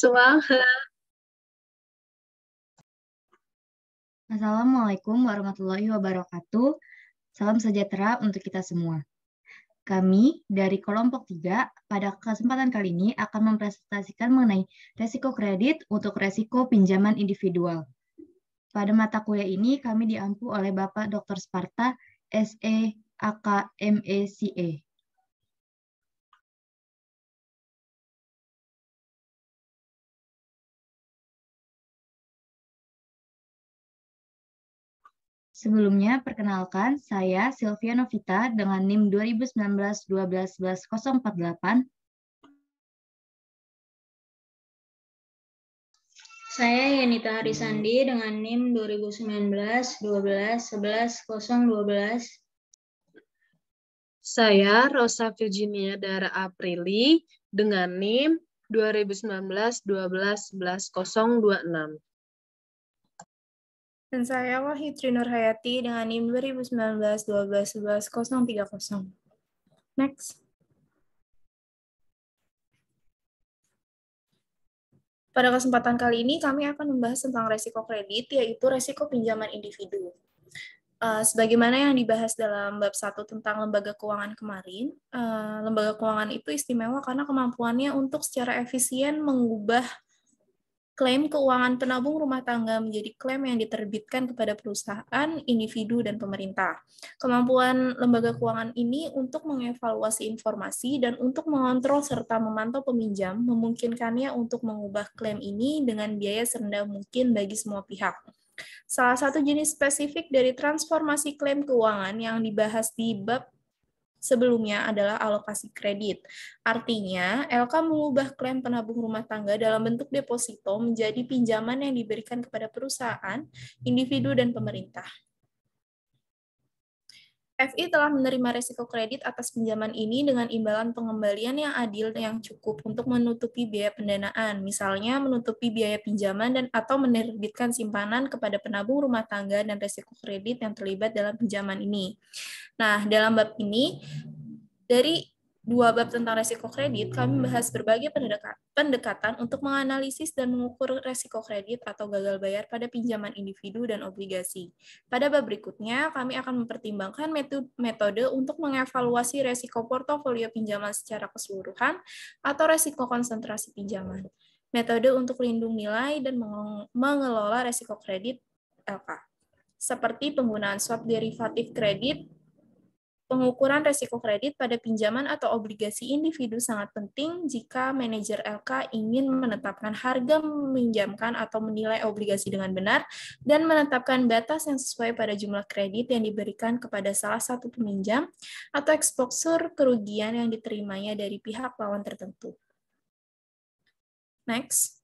Semangat. Assalamualaikum warahmatullahi wabarakatuh. Salam sejahtera untuk kita semua. Kami dari kelompok 3 pada kesempatan kali ini akan mempresentasikan mengenai resiko kredit untuk resiko pinjaman individual. Pada mata kuliah ini kami diampu oleh Bapak Dr. Sparta, SE, AK, MECE. Sebelumnya, perkenalkan saya Silvia Novita dengan NIM 2019 12 048 Saya Yanita Harisandi dengan NIM 2019-12-11-012. Saya Rosa Virginia Dara Aprili dengan NIM 2019 12 11 026. Dan saya Wahyu Trinur Hayati dengan NIM 2019 12 11 030. Next. Pada kesempatan kali ini, kami akan membahas tentang resiko kredit, yaitu resiko pinjaman individu. Uh, sebagaimana yang dibahas dalam bab 1 tentang lembaga keuangan kemarin, uh, lembaga keuangan itu istimewa karena kemampuannya untuk secara efisien mengubah klaim keuangan penabung rumah tangga menjadi klaim yang diterbitkan kepada perusahaan, individu, dan pemerintah. Kemampuan lembaga keuangan ini untuk mengevaluasi informasi dan untuk mengontrol serta memantau peminjam memungkinkannya untuk mengubah klaim ini dengan biaya serendah mungkin bagi semua pihak. Salah satu jenis spesifik dari transformasi klaim keuangan yang dibahas di bab sebelumnya adalah alokasi kredit. Artinya, LK mengubah klaim penabung rumah tangga dalam bentuk deposito menjadi pinjaman yang diberikan kepada perusahaan, individu, dan pemerintah. FI telah menerima risiko kredit atas pinjaman ini dengan imbalan pengembalian yang adil yang cukup untuk menutupi biaya pendanaan, misalnya menutupi biaya pinjaman dan atau menerbitkan simpanan kepada penabung rumah tangga dan risiko kredit yang terlibat dalam pinjaman ini. Nah, dalam bab ini, dari dua bab tentang resiko kredit, kami membahas berbagai pendekatan untuk menganalisis dan mengukur resiko kredit atau gagal bayar pada pinjaman individu dan obligasi. Pada bab berikutnya, kami akan mempertimbangkan metode untuk mengevaluasi resiko portofolio pinjaman secara keseluruhan atau resiko konsentrasi pinjaman, metode untuk lindung nilai dan mengelola resiko kredit LK, seperti penggunaan swap derivatif kredit Pengukuran resiko kredit pada pinjaman atau obligasi individu sangat penting jika manajer LK ingin menetapkan harga meminjamkan atau menilai obligasi dengan benar dan menetapkan batas yang sesuai pada jumlah kredit yang diberikan kepada salah satu peminjam atau eksposur kerugian yang diterimanya dari pihak lawan tertentu. Next.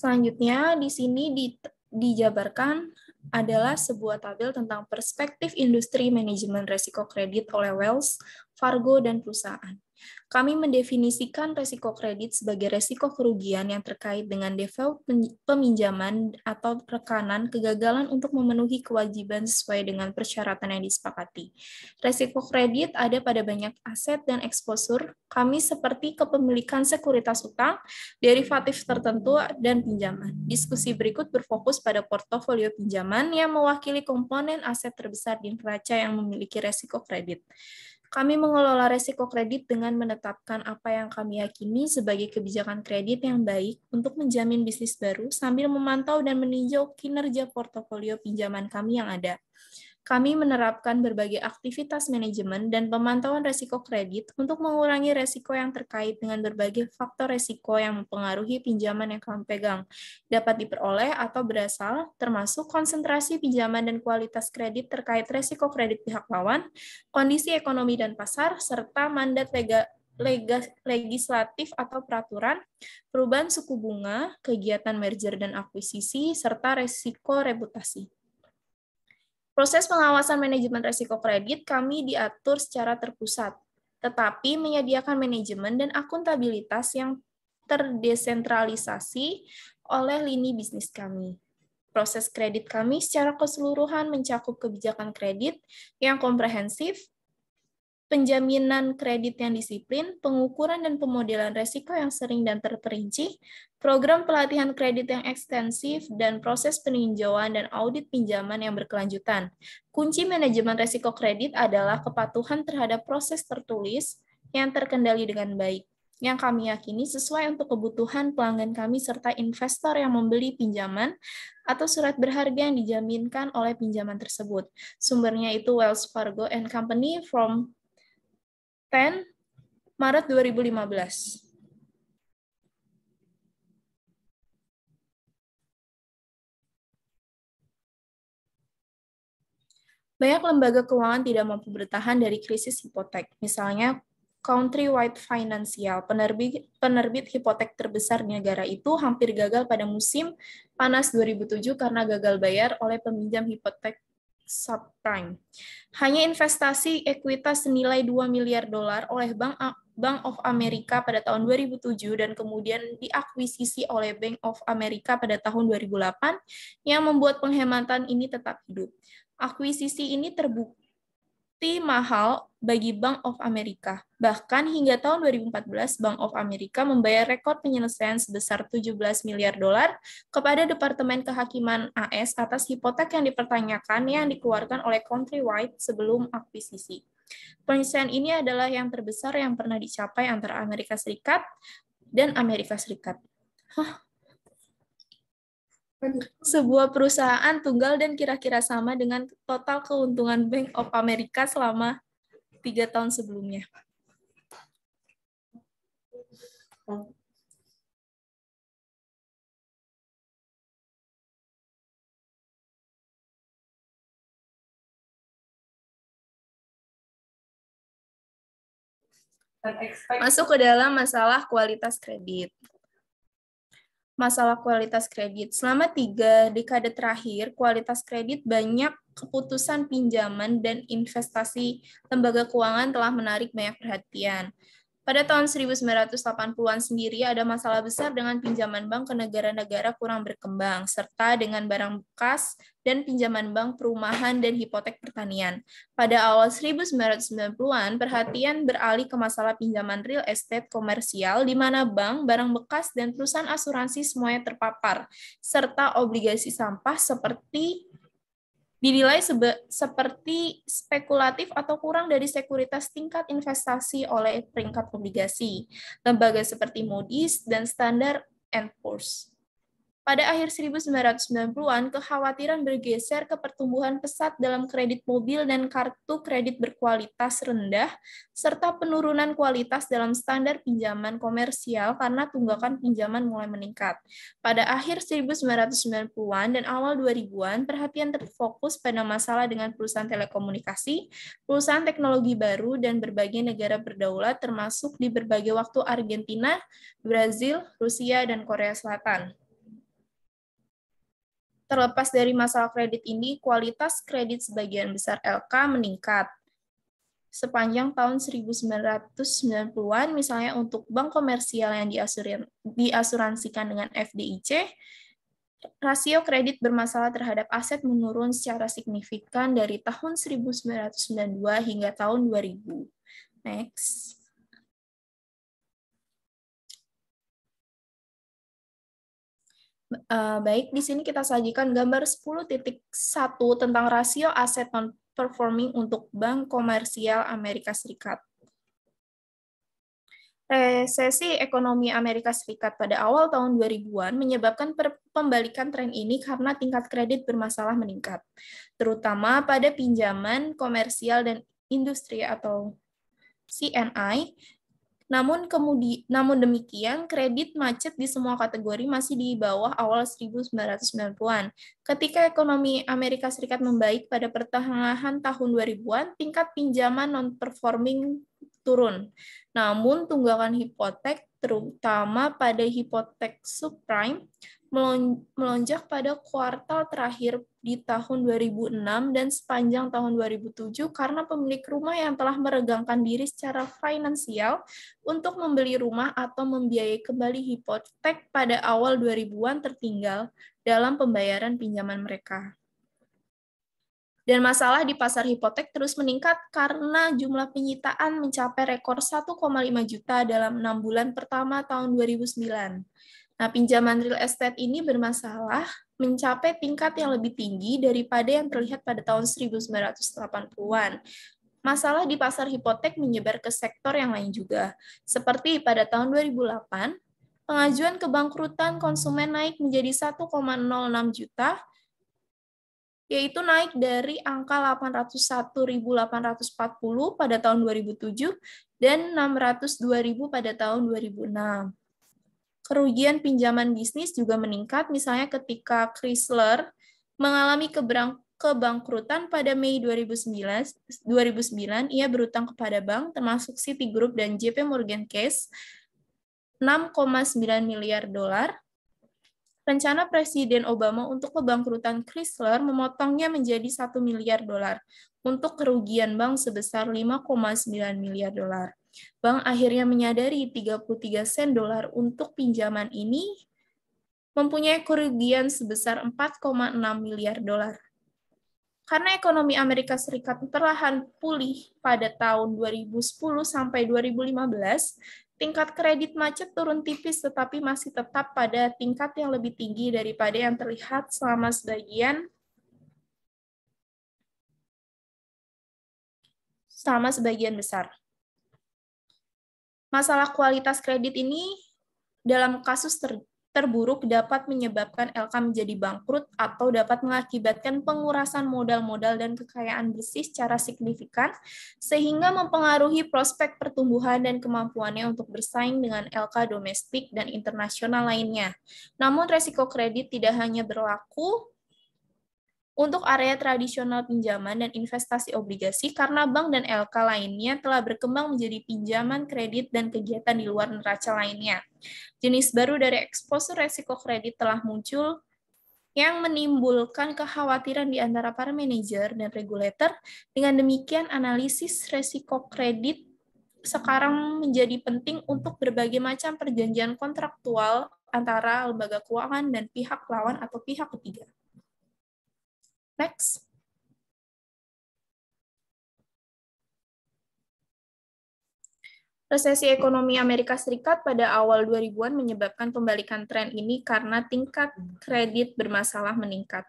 Selanjutnya, di sini di, dijabarkan adalah sebuah tabel tentang perspektif industri manajemen risiko kredit oleh Wells, Fargo, dan perusahaan. Kami mendefinisikan resiko kredit sebagai resiko kerugian yang terkait dengan default peminjaman atau rekanan kegagalan untuk memenuhi kewajiban sesuai dengan persyaratan yang disepakati. Resiko kredit ada pada banyak aset dan eksposur kami seperti kepemilikan sekuritas utang, derivatif tertentu, dan pinjaman. Diskusi berikut berfokus pada portofolio pinjaman yang mewakili komponen aset terbesar di neraca yang memiliki resiko kredit. Kami mengelola resiko kredit dengan menetapkan apa yang kami yakini sebagai kebijakan kredit yang baik untuk menjamin bisnis baru sambil memantau dan meninjau kinerja portofolio pinjaman kami yang ada kami menerapkan berbagai aktivitas manajemen dan pemantauan resiko kredit untuk mengurangi resiko yang terkait dengan berbagai faktor resiko yang mempengaruhi pinjaman yang kami pegang, dapat diperoleh atau berasal, termasuk konsentrasi pinjaman dan kualitas kredit terkait resiko kredit pihak lawan, kondisi ekonomi dan pasar, serta mandat legal legislatif atau peraturan, perubahan suku bunga, kegiatan merger dan akuisisi, serta resiko reputasi. Proses pengawasan manajemen risiko kredit kami diatur secara terpusat, tetapi menyediakan manajemen dan akuntabilitas yang terdesentralisasi oleh lini bisnis kami. Proses kredit kami secara keseluruhan mencakup kebijakan kredit yang komprehensif, penjaminan kredit yang disiplin, pengukuran dan pemodelan resiko yang sering dan terperinci, program pelatihan kredit yang ekstensif, dan proses peninjauan dan audit pinjaman yang berkelanjutan. Kunci manajemen resiko kredit adalah kepatuhan terhadap proses tertulis yang terkendali dengan baik, yang kami yakini sesuai untuk kebutuhan pelanggan kami serta investor yang membeli pinjaman atau surat berharga yang dijaminkan oleh pinjaman tersebut. Sumbernya itu Wells Fargo and Company from 10 Maret 2015. Banyak lembaga keuangan tidak mampu bertahan dari krisis hipotek, misalnya Countrywide Financial, penerbit, penerbit hipotek terbesar di negara itu hampir gagal pada musim panas 2007 karena gagal bayar oleh peminjam hipotek subprime. Hanya investasi ekuitas senilai 2 miliar dolar oleh Bank Bank of America pada tahun 2007 dan kemudian diakuisisi oleh Bank of America pada tahun 2008 yang membuat penghematan ini tetap hidup. Akuisisi ini terbukti terbukti mahal bagi Bank of America. Bahkan hingga tahun 2014, Bank of America membayar rekor penyelesaian sebesar 17 miliar dolar kepada Departemen Kehakiman AS atas hipotek yang dipertanyakan yang dikeluarkan oleh Countrywide sebelum akuisisi. Penyelesaian ini adalah yang terbesar yang pernah dicapai antara Amerika Serikat dan Amerika Serikat. Huh sebuah perusahaan tunggal dan kira-kira sama dengan total keuntungan Bank of America selama tiga tahun sebelumnya. Masuk ke dalam masalah kualitas kredit masalah kualitas kredit. Selama tiga dekade terakhir, kualitas kredit banyak keputusan pinjaman dan investasi lembaga keuangan telah menarik banyak perhatian. Pada tahun 1980-an sendiri ada masalah besar dengan pinjaman bank ke negara-negara kurang berkembang, serta dengan barang bekas dan pinjaman bank perumahan dan hipotek pertanian. Pada awal 1990-an, perhatian beralih ke masalah pinjaman real estate komersial, di mana bank, barang bekas, dan perusahaan asuransi semuanya terpapar, serta obligasi sampah seperti dinilai sebe- seperti spekulatif atau kurang dari sekuritas tingkat investasi oleh peringkat obligasi, lembaga seperti Moody's dan Standard Poor's. Pada akhir 1990-an, kekhawatiran bergeser ke pertumbuhan pesat dalam kredit mobil dan kartu kredit berkualitas rendah, serta penurunan kualitas dalam standar pinjaman komersial karena tunggakan pinjaman mulai meningkat. Pada akhir 1990-an dan awal 2000-an, perhatian terfokus pada masalah dengan perusahaan telekomunikasi, perusahaan teknologi baru, dan berbagai negara berdaulat termasuk di berbagai waktu Argentina, Brazil, Rusia, dan Korea Selatan. Terlepas dari masalah kredit ini, kualitas kredit sebagian besar LK meningkat. Sepanjang tahun 1990-an, misalnya untuk bank komersial yang diasuransikan dengan FDIC, rasio kredit bermasalah terhadap aset menurun secara signifikan dari tahun 1992 hingga tahun 2000. Next. Uh, baik, di sini kita sajikan gambar 10.1 tentang rasio aset non-performing untuk Bank Komersial Amerika Serikat. Resesi ekonomi Amerika Serikat pada awal tahun 2000-an menyebabkan pembalikan tren ini karena tingkat kredit bermasalah meningkat, terutama pada pinjaman komersial dan industri atau CNI namun kemudi, namun demikian, kredit macet di semua kategori masih di bawah awal 1990-an. Ketika ekonomi Amerika Serikat membaik pada pertengahan tahun 2000-an, tingkat pinjaman non-performing turun. Namun tunggakan hipotek terutama pada hipotek subprime melonjak pada kuartal terakhir di tahun 2006 dan sepanjang tahun 2007 karena pemilik rumah yang telah meregangkan diri secara finansial untuk membeli rumah atau membiayai kembali hipotek pada awal 2000-an tertinggal dalam pembayaran pinjaman mereka. Dan masalah di pasar hipotek terus meningkat karena jumlah penyitaan mencapai rekor 1,5 juta dalam enam bulan pertama tahun 2009 Nah, pinjaman real estate ini bermasalah mencapai tingkat yang lebih tinggi daripada yang terlihat pada tahun 1980-an. Masalah di pasar hipotek menyebar ke sektor yang lain juga. Seperti pada tahun 2008, pengajuan kebangkrutan konsumen naik menjadi 1,06 juta, yaitu naik dari angka 801.840 pada tahun 2007 dan 602.000 pada tahun 2006. Kerugian pinjaman bisnis juga meningkat, misalnya ketika Chrysler mengalami keberang kebangkrutan pada Mei 2009, 2009 ia berutang kepada bank termasuk Citigroup dan JP Morgan Chase 6,9 miliar dolar. Rencana Presiden Obama untuk kebangkrutan Chrysler memotongnya menjadi 1 miliar dolar untuk kerugian bank sebesar 5,9 miliar dolar. Bank akhirnya menyadari 33 sen dolar untuk pinjaman ini mempunyai kerugian sebesar 4,6 miliar dolar. Karena ekonomi Amerika Serikat perlahan pulih pada tahun 2010 sampai 2015, tingkat kredit macet turun tipis tetapi masih tetap pada tingkat yang lebih tinggi daripada yang terlihat selama sebagian selama sebagian besar. Masalah kualitas kredit ini dalam kasus ter terburuk dapat menyebabkan LK menjadi bangkrut atau dapat mengakibatkan pengurasan modal-modal dan kekayaan bersih secara signifikan, sehingga mempengaruhi prospek pertumbuhan dan kemampuannya untuk bersaing dengan LK domestik dan internasional lainnya. Namun, resiko kredit tidak hanya berlaku untuk area tradisional pinjaman dan investasi obligasi karena bank dan LK lainnya telah berkembang menjadi pinjaman kredit dan kegiatan di luar neraca lainnya. Jenis baru dari eksposur resiko kredit telah muncul yang menimbulkan kekhawatiran di antara para manajer dan regulator. Dengan demikian, analisis resiko kredit sekarang menjadi penting untuk berbagai macam perjanjian kontraktual antara lembaga keuangan dan pihak lawan atau pihak ketiga. Next. Resesi ekonomi Amerika Serikat pada awal 2000-an menyebabkan pembalikan tren ini karena tingkat kredit bermasalah meningkat,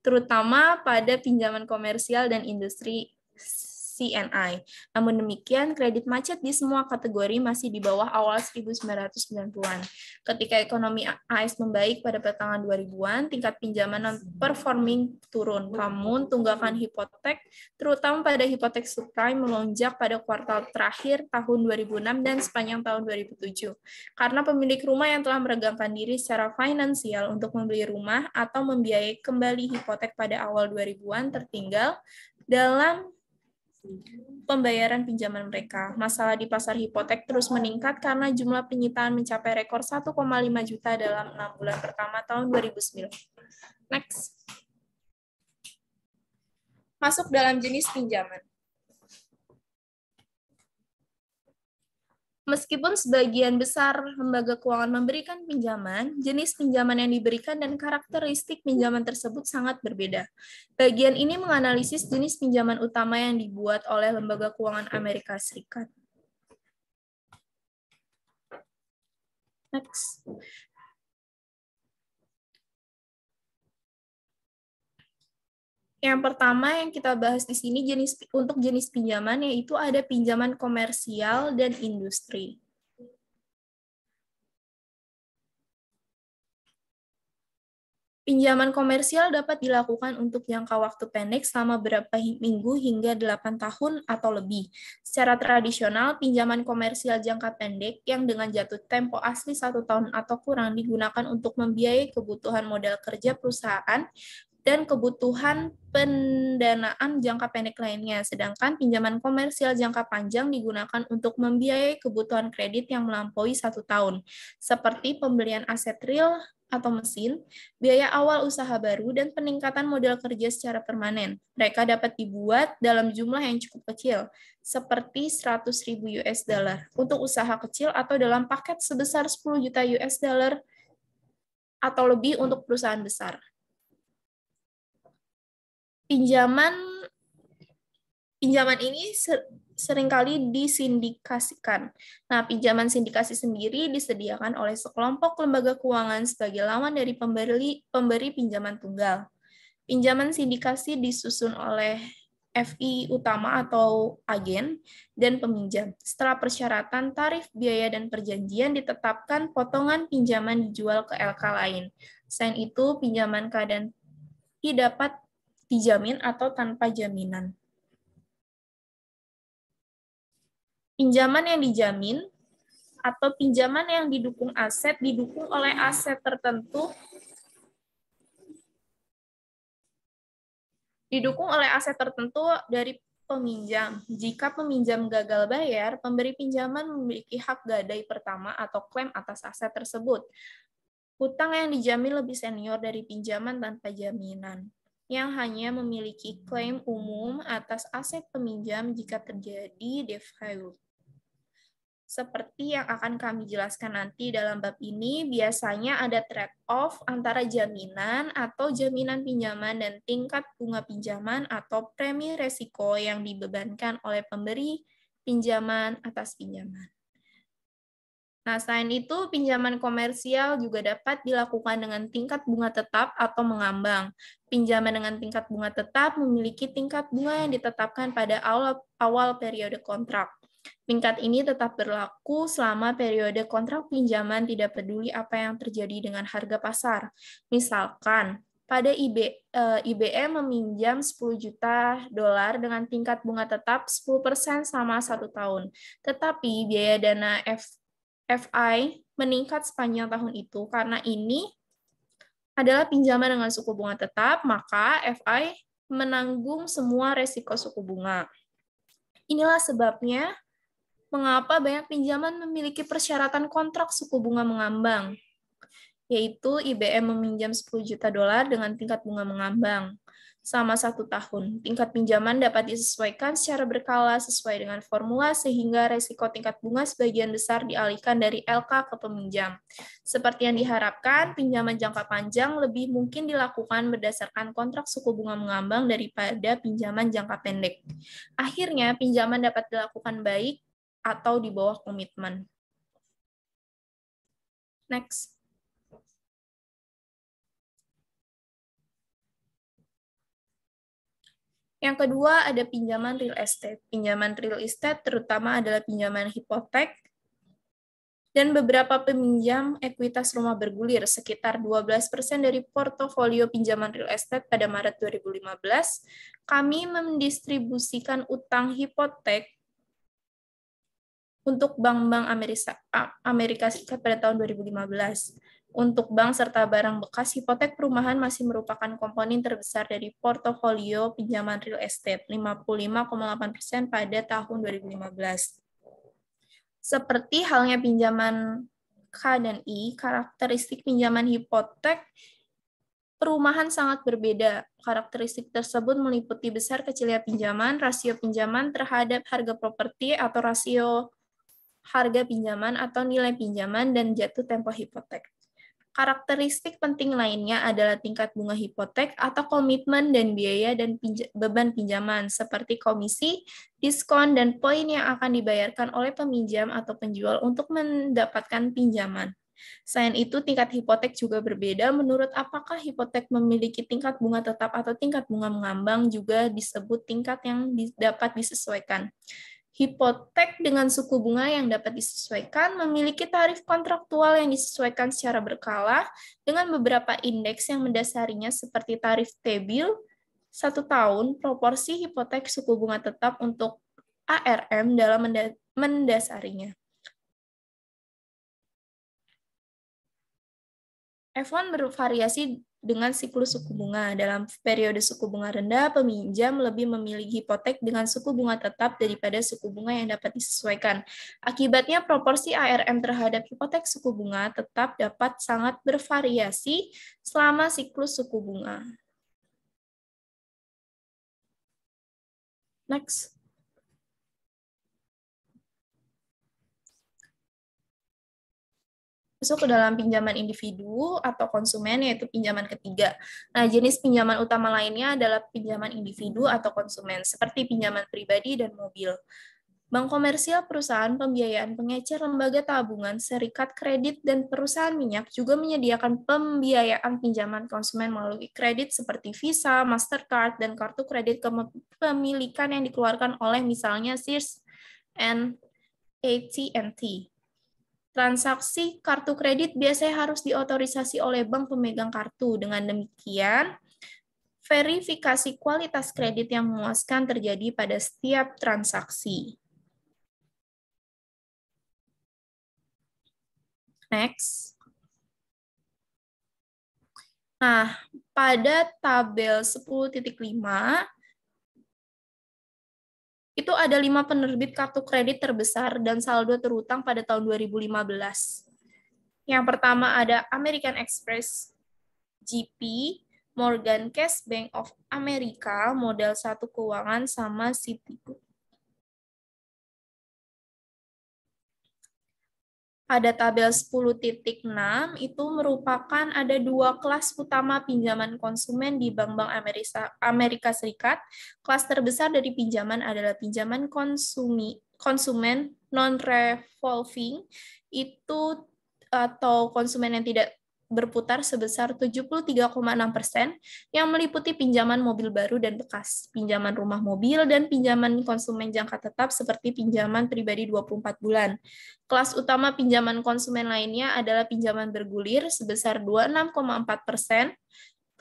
terutama pada pinjaman komersial dan industri CNI. Namun demikian, kredit macet di semua kategori masih di bawah awal 1990-an. Ketika ekonomi AS membaik pada pertengahan 2000-an, tingkat pinjaman non-performing turun. Namun, tunggakan hipotek, terutama pada hipotek subprime, melonjak pada kuartal terakhir tahun 2006 dan sepanjang tahun 2007. Karena pemilik rumah yang telah meregangkan diri secara finansial untuk membeli rumah atau membiayai kembali hipotek pada awal 2000-an tertinggal dalam pembayaran pinjaman mereka. Masalah di pasar hipotek terus meningkat karena jumlah penyitaan mencapai rekor 1,5 juta dalam enam bulan pertama tahun 2009. Next. Masuk dalam jenis pinjaman. Meskipun sebagian besar lembaga keuangan memberikan pinjaman, jenis pinjaman yang diberikan dan karakteristik pinjaman tersebut sangat berbeda. Bagian ini menganalisis jenis pinjaman utama yang dibuat oleh lembaga keuangan Amerika Serikat. Next. Yang pertama yang kita bahas di sini jenis untuk jenis pinjaman yaitu ada pinjaman komersial dan industri. Pinjaman komersial dapat dilakukan untuk jangka waktu pendek selama berapa minggu hingga 8 tahun atau lebih. Secara tradisional, pinjaman komersial jangka pendek yang dengan jatuh tempo asli satu tahun atau kurang digunakan untuk membiayai kebutuhan modal kerja perusahaan dan kebutuhan pendanaan jangka pendek lainnya. Sedangkan pinjaman komersial jangka panjang digunakan untuk membiayai kebutuhan kredit yang melampaui satu tahun, seperti pembelian aset real atau mesin, biaya awal usaha baru, dan peningkatan modal kerja secara permanen. Mereka dapat dibuat dalam jumlah yang cukup kecil, seperti ribu US dollar untuk usaha kecil atau dalam paket sebesar 10 juta US dollar atau lebih untuk perusahaan besar pinjaman pinjaman ini seringkali disindikasikan. Nah, pinjaman sindikasi sendiri disediakan oleh sekelompok lembaga keuangan sebagai lawan dari pemberi pemberi pinjaman tunggal. Pinjaman sindikasi disusun oleh FI utama atau agen dan peminjam. Setelah persyaratan tarif biaya dan perjanjian ditetapkan potongan pinjaman dijual ke LK lain. Selain itu, pinjaman keadaan dapat dijamin atau tanpa jaminan. Pinjaman yang dijamin atau pinjaman yang didukung aset didukung oleh aset tertentu didukung oleh aset tertentu dari peminjam. Jika peminjam gagal bayar, pemberi pinjaman memiliki hak gadai pertama atau klaim atas aset tersebut. Hutang yang dijamin lebih senior dari pinjaman tanpa jaminan yang hanya memiliki klaim umum atas aset peminjam jika terjadi default. Seperti yang akan kami jelaskan nanti dalam bab ini, biasanya ada trade-off antara jaminan atau jaminan pinjaman dan tingkat bunga pinjaman atau premi resiko yang dibebankan oleh pemberi pinjaman atas pinjaman. Nah, selain itu, pinjaman komersial juga dapat dilakukan dengan tingkat bunga tetap atau mengambang. Pinjaman dengan tingkat bunga tetap memiliki tingkat bunga yang ditetapkan pada awal, awal periode kontrak. Tingkat ini tetap berlaku selama periode kontrak pinjaman tidak peduli apa yang terjadi dengan harga pasar. Misalkan, pada IB, eh, IBM meminjam 10 juta dolar dengan tingkat bunga tetap 10% selama satu tahun. Tetapi biaya dana F, FI meningkat sepanjang tahun itu karena ini adalah pinjaman dengan suku bunga tetap, maka FI menanggung semua resiko suku bunga. Inilah sebabnya mengapa banyak pinjaman memiliki persyaratan kontrak suku bunga mengambang, yaitu IBM meminjam 10 juta dolar dengan tingkat bunga mengambang selama satu tahun. Tingkat pinjaman dapat disesuaikan secara berkala sesuai dengan formula sehingga resiko tingkat bunga sebagian besar dialihkan dari LK ke peminjam. Seperti yang diharapkan, pinjaman jangka panjang lebih mungkin dilakukan berdasarkan kontrak suku bunga mengambang daripada pinjaman jangka pendek. Akhirnya, pinjaman dapat dilakukan baik atau di bawah komitmen. Next. Yang kedua ada pinjaman real estate. Pinjaman real estate terutama adalah pinjaman hipotek dan beberapa peminjam ekuitas rumah bergulir sekitar 12% dari portofolio pinjaman real estate pada Maret 2015, kami mendistribusikan utang hipotek untuk bank-bank Amerika, Serikat pada tahun 2015. Untuk bank serta barang bekas, hipotek perumahan masih merupakan komponen terbesar dari portofolio pinjaman real estate, 55,8% pada tahun 2015. Seperti halnya pinjaman K dan I, karakteristik pinjaman hipotek perumahan sangat berbeda. Karakteristik tersebut meliputi besar kecilnya pinjaman, rasio pinjaman terhadap harga properti atau rasio harga pinjaman atau nilai pinjaman dan jatuh tempo hipotek. Karakteristik penting lainnya adalah tingkat bunga hipotek atau komitmen dan biaya dan pinja beban pinjaman seperti komisi, diskon, dan poin yang akan dibayarkan oleh peminjam atau penjual untuk mendapatkan pinjaman. Selain itu, tingkat hipotek juga berbeda menurut apakah hipotek memiliki tingkat bunga tetap atau tingkat bunga mengambang juga disebut tingkat yang dapat disesuaikan. Hipotek dengan suku bunga yang dapat disesuaikan memiliki tarif kontraktual yang disesuaikan secara berkala dengan beberapa indeks yang mendasarinya seperti tarif tebil, satu tahun proporsi hipotek suku bunga tetap untuk ARM dalam mendasarinya. F1 bervariasi dengan siklus suku bunga. Dalam periode suku bunga rendah, peminjam lebih memilih hipotek dengan suku bunga tetap daripada suku bunga yang dapat disesuaikan. Akibatnya proporsi ARM terhadap hipotek suku bunga tetap dapat sangat bervariasi selama siklus suku bunga. Next. masuk ke dalam pinjaman individu atau konsumen yaitu pinjaman ketiga. Nah, jenis pinjaman utama lainnya adalah pinjaman individu atau konsumen seperti pinjaman pribadi dan mobil. Bank komersial, perusahaan pembiayaan pengecer, lembaga tabungan, serikat kredit, dan perusahaan minyak juga menyediakan pembiayaan pinjaman konsumen melalui kredit seperti Visa, Mastercard, dan kartu kredit kepemilikan yang dikeluarkan oleh misalnya Sears and AT&T transaksi kartu kredit biasanya harus diotorisasi oleh bank pemegang kartu. Dengan demikian, verifikasi kualitas kredit yang memuaskan terjadi pada setiap transaksi. Next. Nah, pada tabel 10.5, itu ada lima penerbit kartu kredit terbesar dan saldo terutang pada tahun 2015. Yang pertama ada American Express, GP, Morgan Cash Bank of America, Modal Satu Keuangan, sama Citigo. ada tabel 10.6 itu merupakan ada dua kelas utama pinjaman konsumen di bank-bank Amerika, Amerika Serikat. Kelas terbesar dari pinjaman adalah pinjaman konsumi, konsumen non revolving itu atau konsumen yang tidak berputar sebesar 73,6 persen yang meliputi pinjaman mobil baru dan bekas, pinjaman rumah mobil, dan pinjaman konsumen jangka tetap seperti pinjaman pribadi 24 bulan. Kelas utama pinjaman konsumen lainnya adalah pinjaman bergulir sebesar 26,4 persen,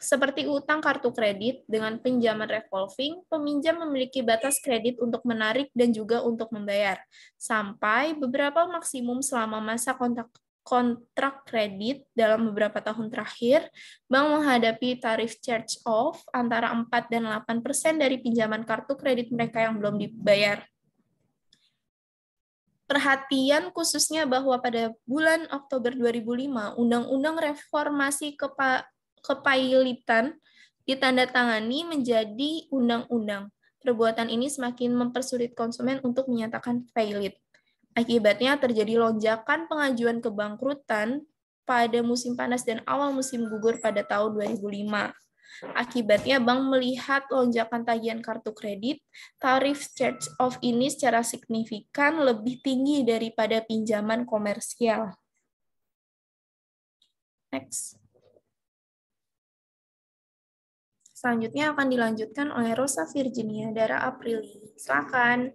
seperti utang kartu kredit dengan pinjaman revolving, peminjam memiliki batas kredit untuk menarik dan juga untuk membayar, sampai beberapa maksimum selama masa kontak kontrak kredit dalam beberapa tahun terakhir, bank menghadapi tarif charge off antara 4 dan 8 persen dari pinjaman kartu kredit mereka yang belum dibayar. Perhatian khususnya bahwa pada bulan Oktober 2005, Undang-Undang Reformasi Kepa Kepailitan ditandatangani menjadi undang-undang. Perbuatan ini semakin mempersulit konsumen untuk menyatakan pailit. Akibatnya terjadi lonjakan pengajuan kebangkrutan pada musim panas dan awal musim gugur pada tahun 2005. Akibatnya bank melihat lonjakan tagihan kartu kredit, tarif charge off ini secara signifikan lebih tinggi daripada pinjaman komersial. Next. Selanjutnya akan dilanjutkan oleh Rosa Virginia Dara Aprili. Silakan.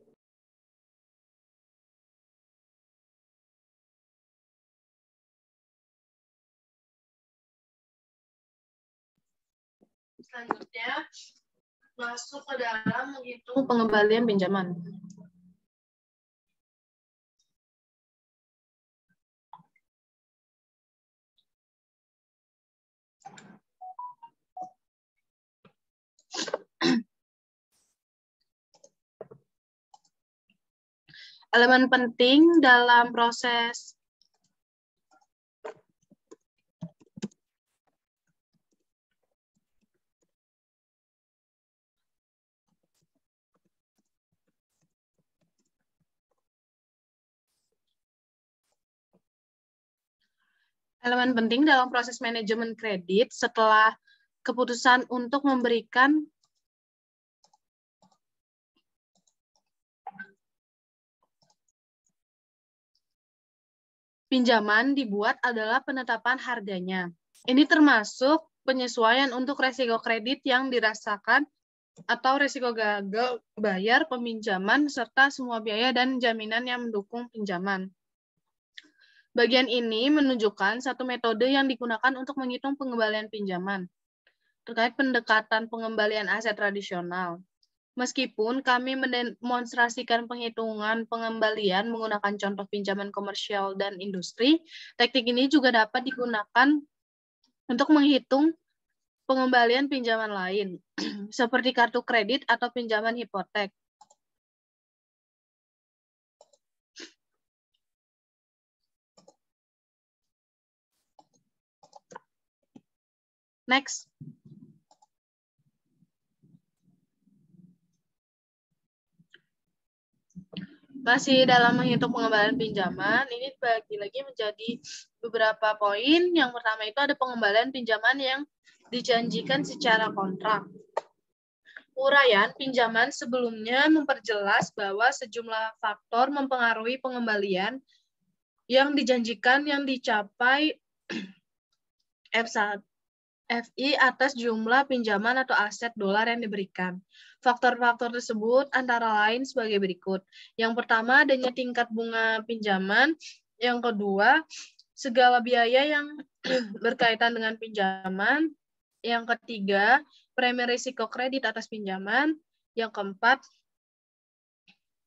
selanjutnya masuk ke dalam menghitung pengembalian pinjaman. elemen penting dalam proses elemen penting dalam proses manajemen kredit setelah keputusan untuk memberikan pinjaman dibuat adalah penetapan harganya. Ini termasuk penyesuaian untuk resiko kredit yang dirasakan atau resiko gagal bayar peminjaman serta semua biaya dan jaminan yang mendukung pinjaman. Bagian ini menunjukkan satu metode yang digunakan untuk menghitung pengembalian pinjaman terkait pendekatan pengembalian aset tradisional. Meskipun kami mendemonstrasikan penghitungan pengembalian menggunakan contoh pinjaman komersial dan industri, teknik ini juga dapat digunakan untuk menghitung pengembalian pinjaman lain, seperti kartu kredit atau pinjaman hipotek. Next. Masih dalam menghitung pengembalian pinjaman, ini dibagi lagi menjadi beberapa poin. Yang pertama itu ada pengembalian pinjaman yang dijanjikan secara kontrak. Urayan pinjaman sebelumnya memperjelas bahwa sejumlah faktor mempengaruhi pengembalian yang dijanjikan yang dicapai F1 FI atas jumlah pinjaman atau aset dolar yang diberikan. Faktor-faktor tersebut antara lain sebagai berikut. Yang pertama adanya tingkat bunga pinjaman, yang kedua segala biaya yang berkaitan dengan pinjaman, yang ketiga premi risiko kredit atas pinjaman, yang keempat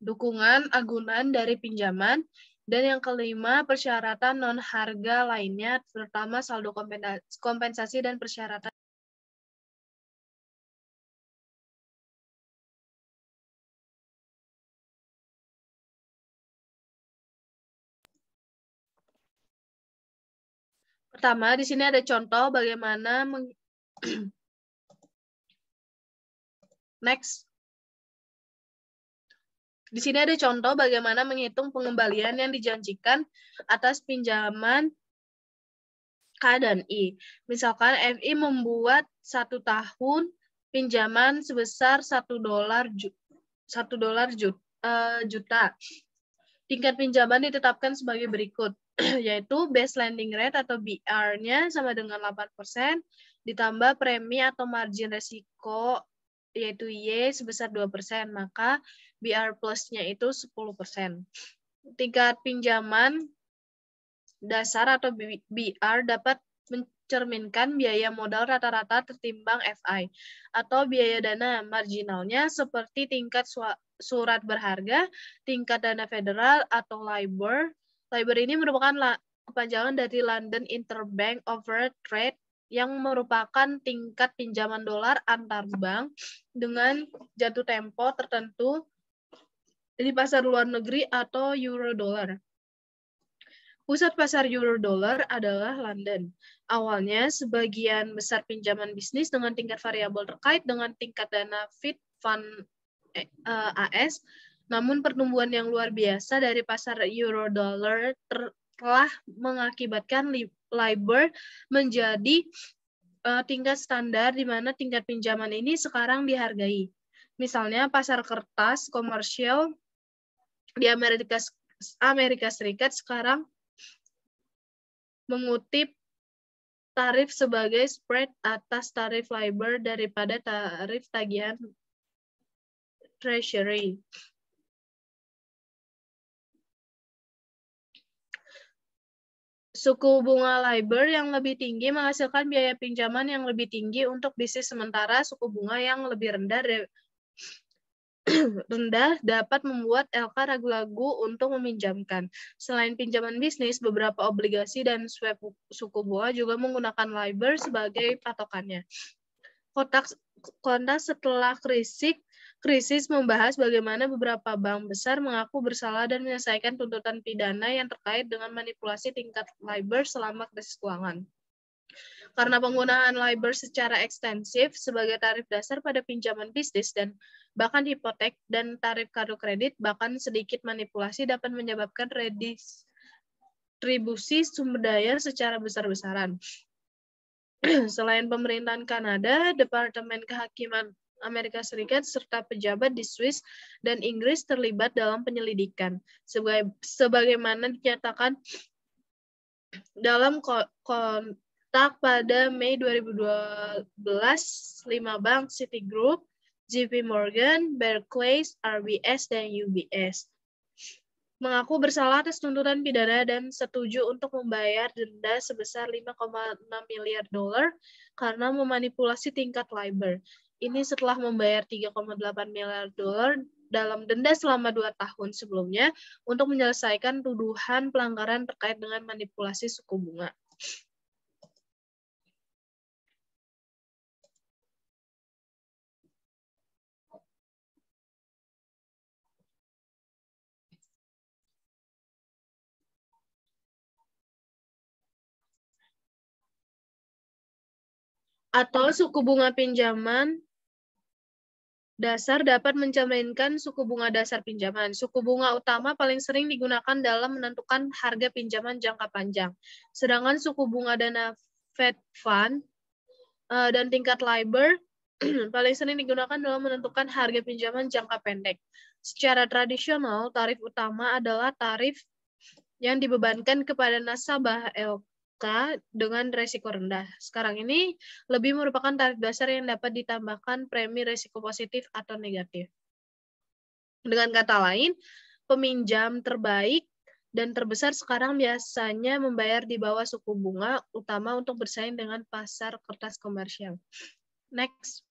dukungan agunan dari pinjaman, dan yang kelima, persyaratan non-harga lainnya, terutama saldo kompensasi dan persyaratan Pertama, di sini ada contoh bagaimana meng... next di sini ada contoh bagaimana menghitung pengembalian yang dijanjikan atas pinjaman K dan I. Misalkan FI membuat satu tahun pinjaman sebesar satu dolar satu dolar eh, juta. Tingkat pinjaman ditetapkan sebagai berikut, yaitu base lending rate atau BR-nya sama dengan 8%, ditambah premi atau margin resiko yaitu Y sebesar 2%, maka BR plusnya itu 10%. Tingkat pinjaman dasar atau BR dapat mencerminkan biaya modal rata-rata tertimbang FI atau biaya dana marginalnya seperti tingkat surat berharga, tingkat dana federal atau LIBOR. LIBOR ini merupakan kepanjangan dari London Interbank Over Trade yang merupakan tingkat pinjaman dolar antar bank dengan jatuh tempo tertentu di pasar luar negeri atau euro dollar. Pusat pasar euro dollar adalah London. Awalnya, sebagian besar pinjaman bisnis dengan tingkat variabel terkait dengan tingkat dana fit fund eh, eh, AS, namun pertumbuhan yang luar biasa dari pasar euro dollar telah mengakibatkan LIBOR menjadi uh, tingkat standar di mana tingkat pinjaman ini sekarang dihargai. Misalnya pasar kertas komersial di Amerika Amerika Serikat sekarang mengutip tarif sebagai spread atas tarif LIBOR daripada tarif tagihan treasury. Suku bunga LIBOR yang lebih tinggi menghasilkan biaya pinjaman yang lebih tinggi untuk bisnis sementara suku bunga yang lebih rendah rendah dapat membuat LK ragu-ragu untuk meminjamkan. Selain pinjaman bisnis, beberapa obligasi dan swap suku bunga juga menggunakan LIBOR sebagai patokannya. Kotak kontak setelah krisis Krisis membahas bagaimana beberapa bank besar mengaku bersalah dan menyelesaikan tuntutan pidana yang terkait dengan manipulasi tingkat LIBOR selama krisis keuangan. Karena penggunaan LIBOR secara ekstensif sebagai tarif dasar pada pinjaman bisnis dan bahkan hipotek dan tarif kartu kredit, bahkan sedikit manipulasi dapat menyebabkan redistribusi sumber daya secara besar-besaran. Selain pemerintahan Kanada, Departemen Kehakiman Amerika Serikat serta pejabat di Swiss dan Inggris terlibat dalam penyelidikan. Sebagai, sebagaimana dinyatakan dalam kontak pada Mei 2012, lima bank Citigroup, JP Morgan, Barclays, RBS, dan UBS mengaku bersalah atas tuntutan pidana dan setuju untuk membayar denda sebesar 5,6 miliar dolar karena memanipulasi tingkat LIBOR. Ini setelah membayar 3,8 miliar dolar dalam denda selama dua tahun sebelumnya untuk menyelesaikan tuduhan pelanggaran terkait dengan manipulasi suku bunga. atau suku bunga pinjaman dasar dapat mencerminkan suku bunga dasar pinjaman. Suku bunga utama paling sering digunakan dalam menentukan harga pinjaman jangka panjang. Sedangkan suku bunga dana Fed Fund eh, dan tingkat LIBOR paling sering digunakan dalam menentukan harga pinjaman jangka pendek. Secara tradisional, tarif utama adalah tarif yang dibebankan kepada nasabah suka dengan resiko rendah. Sekarang ini lebih merupakan tarif dasar yang dapat ditambahkan premi resiko positif atau negatif. Dengan kata lain, peminjam terbaik dan terbesar sekarang biasanya membayar di bawah suku bunga, utama untuk bersaing dengan pasar kertas komersial. Next.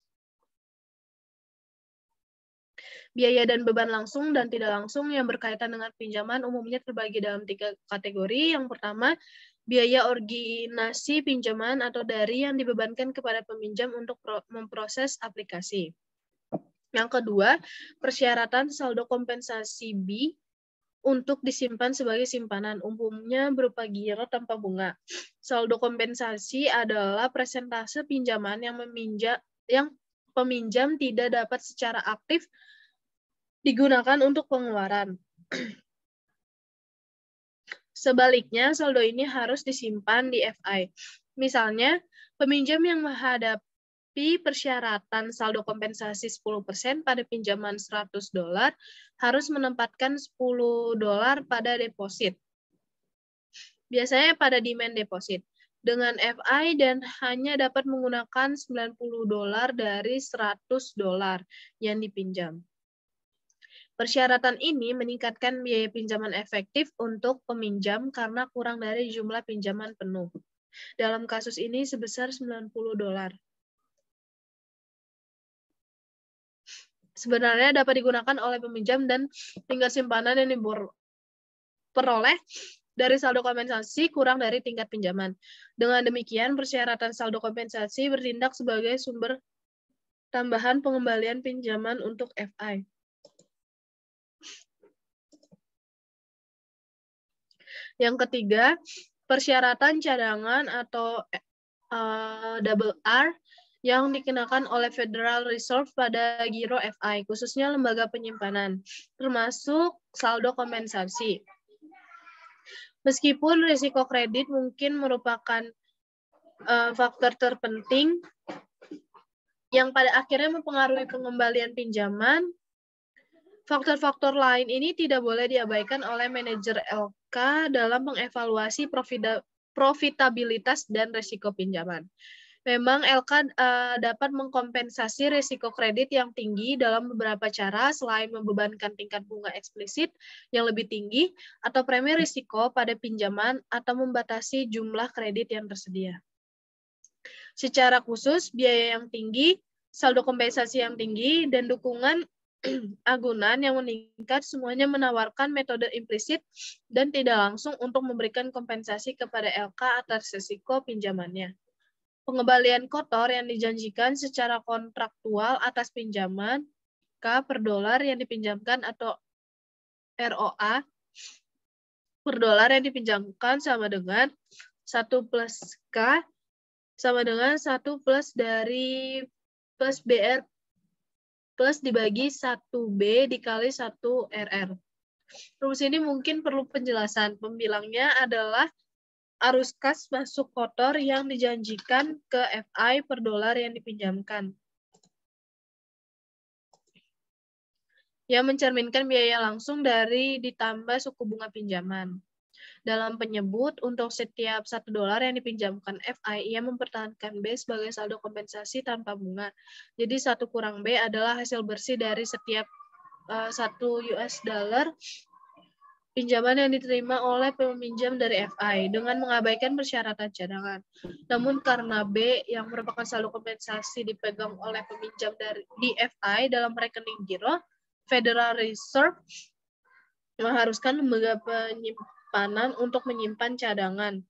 biaya dan beban langsung dan tidak langsung yang berkaitan dengan pinjaman umumnya terbagi dalam tiga kategori. Yang pertama, biaya originasi pinjaman atau dari yang dibebankan kepada peminjam untuk memproses aplikasi. Yang kedua, persyaratan saldo kompensasi B untuk disimpan sebagai simpanan, umumnya berupa giro tanpa bunga. Saldo kompensasi adalah presentase pinjaman yang meminja yang peminjam tidak dapat secara aktif digunakan untuk pengeluaran. Sebaliknya, saldo ini harus disimpan di FI. Misalnya, peminjam yang menghadapi persyaratan saldo kompensasi 10% pada pinjaman 100 dolar harus menempatkan 10 dolar pada deposit. Biasanya pada demand deposit dengan FI dan hanya dapat menggunakan 90 dolar dari 100 dolar yang dipinjam. Persyaratan ini meningkatkan biaya pinjaman efektif untuk peminjam karena kurang dari jumlah pinjaman penuh. Dalam kasus ini sebesar 90 dolar. Sebenarnya dapat digunakan oleh peminjam dan tinggal simpanan yang diperoleh dari saldo kompensasi kurang dari tingkat pinjaman. Dengan demikian, persyaratan saldo kompensasi bertindak sebagai sumber tambahan pengembalian pinjaman untuk FI. Yang ketiga, persyaratan cadangan atau uh, double R yang dikenakan oleh Federal Reserve pada giro FI, khususnya lembaga penyimpanan, termasuk saldo kompensasi. Meskipun risiko kredit mungkin merupakan uh, faktor terpenting yang pada akhirnya mempengaruhi pengembalian pinjaman, faktor-faktor lain ini tidak boleh diabaikan oleh manajer mereka dalam mengevaluasi profitabilitas dan risiko pinjaman. Memang LK uh, e, dapat mengkompensasi risiko kredit yang tinggi dalam beberapa cara selain membebankan tingkat bunga eksplisit yang lebih tinggi atau premi risiko pada pinjaman atau membatasi jumlah kredit yang tersedia. Secara khusus, biaya yang tinggi, saldo kompensasi yang tinggi, dan dukungan agunan yang meningkat semuanya menawarkan metode implisit dan tidak langsung untuk memberikan kompensasi kepada LK atas risiko pinjamannya. Pengembalian kotor yang dijanjikan secara kontraktual atas pinjaman K per dolar yang dipinjamkan atau ROA per dolar yang dipinjamkan sama dengan 1 plus K sama dengan 1 plus dari plus BR plus dibagi 1B dikali 1RR. Rumus ini mungkin perlu penjelasan. Pembilangnya adalah arus kas masuk kotor yang dijanjikan ke FI per dolar yang dipinjamkan. Yang mencerminkan biaya langsung dari ditambah suku bunga pinjaman. Dalam penyebut, untuk setiap satu dolar yang dipinjamkan FI, ia mempertahankan B sebagai saldo kompensasi tanpa bunga. Jadi satu kurang B adalah hasil bersih dari setiap eh, satu uh, US dollar pinjaman yang diterima oleh peminjam dari FI dengan mengabaikan persyaratan cadangan. Namun karena B yang merupakan saldo kompensasi dipegang oleh peminjam dari di FI dalam rekening giro, Federal Reserve mengharuskan lembaga simpanan untuk menyimpan cadangan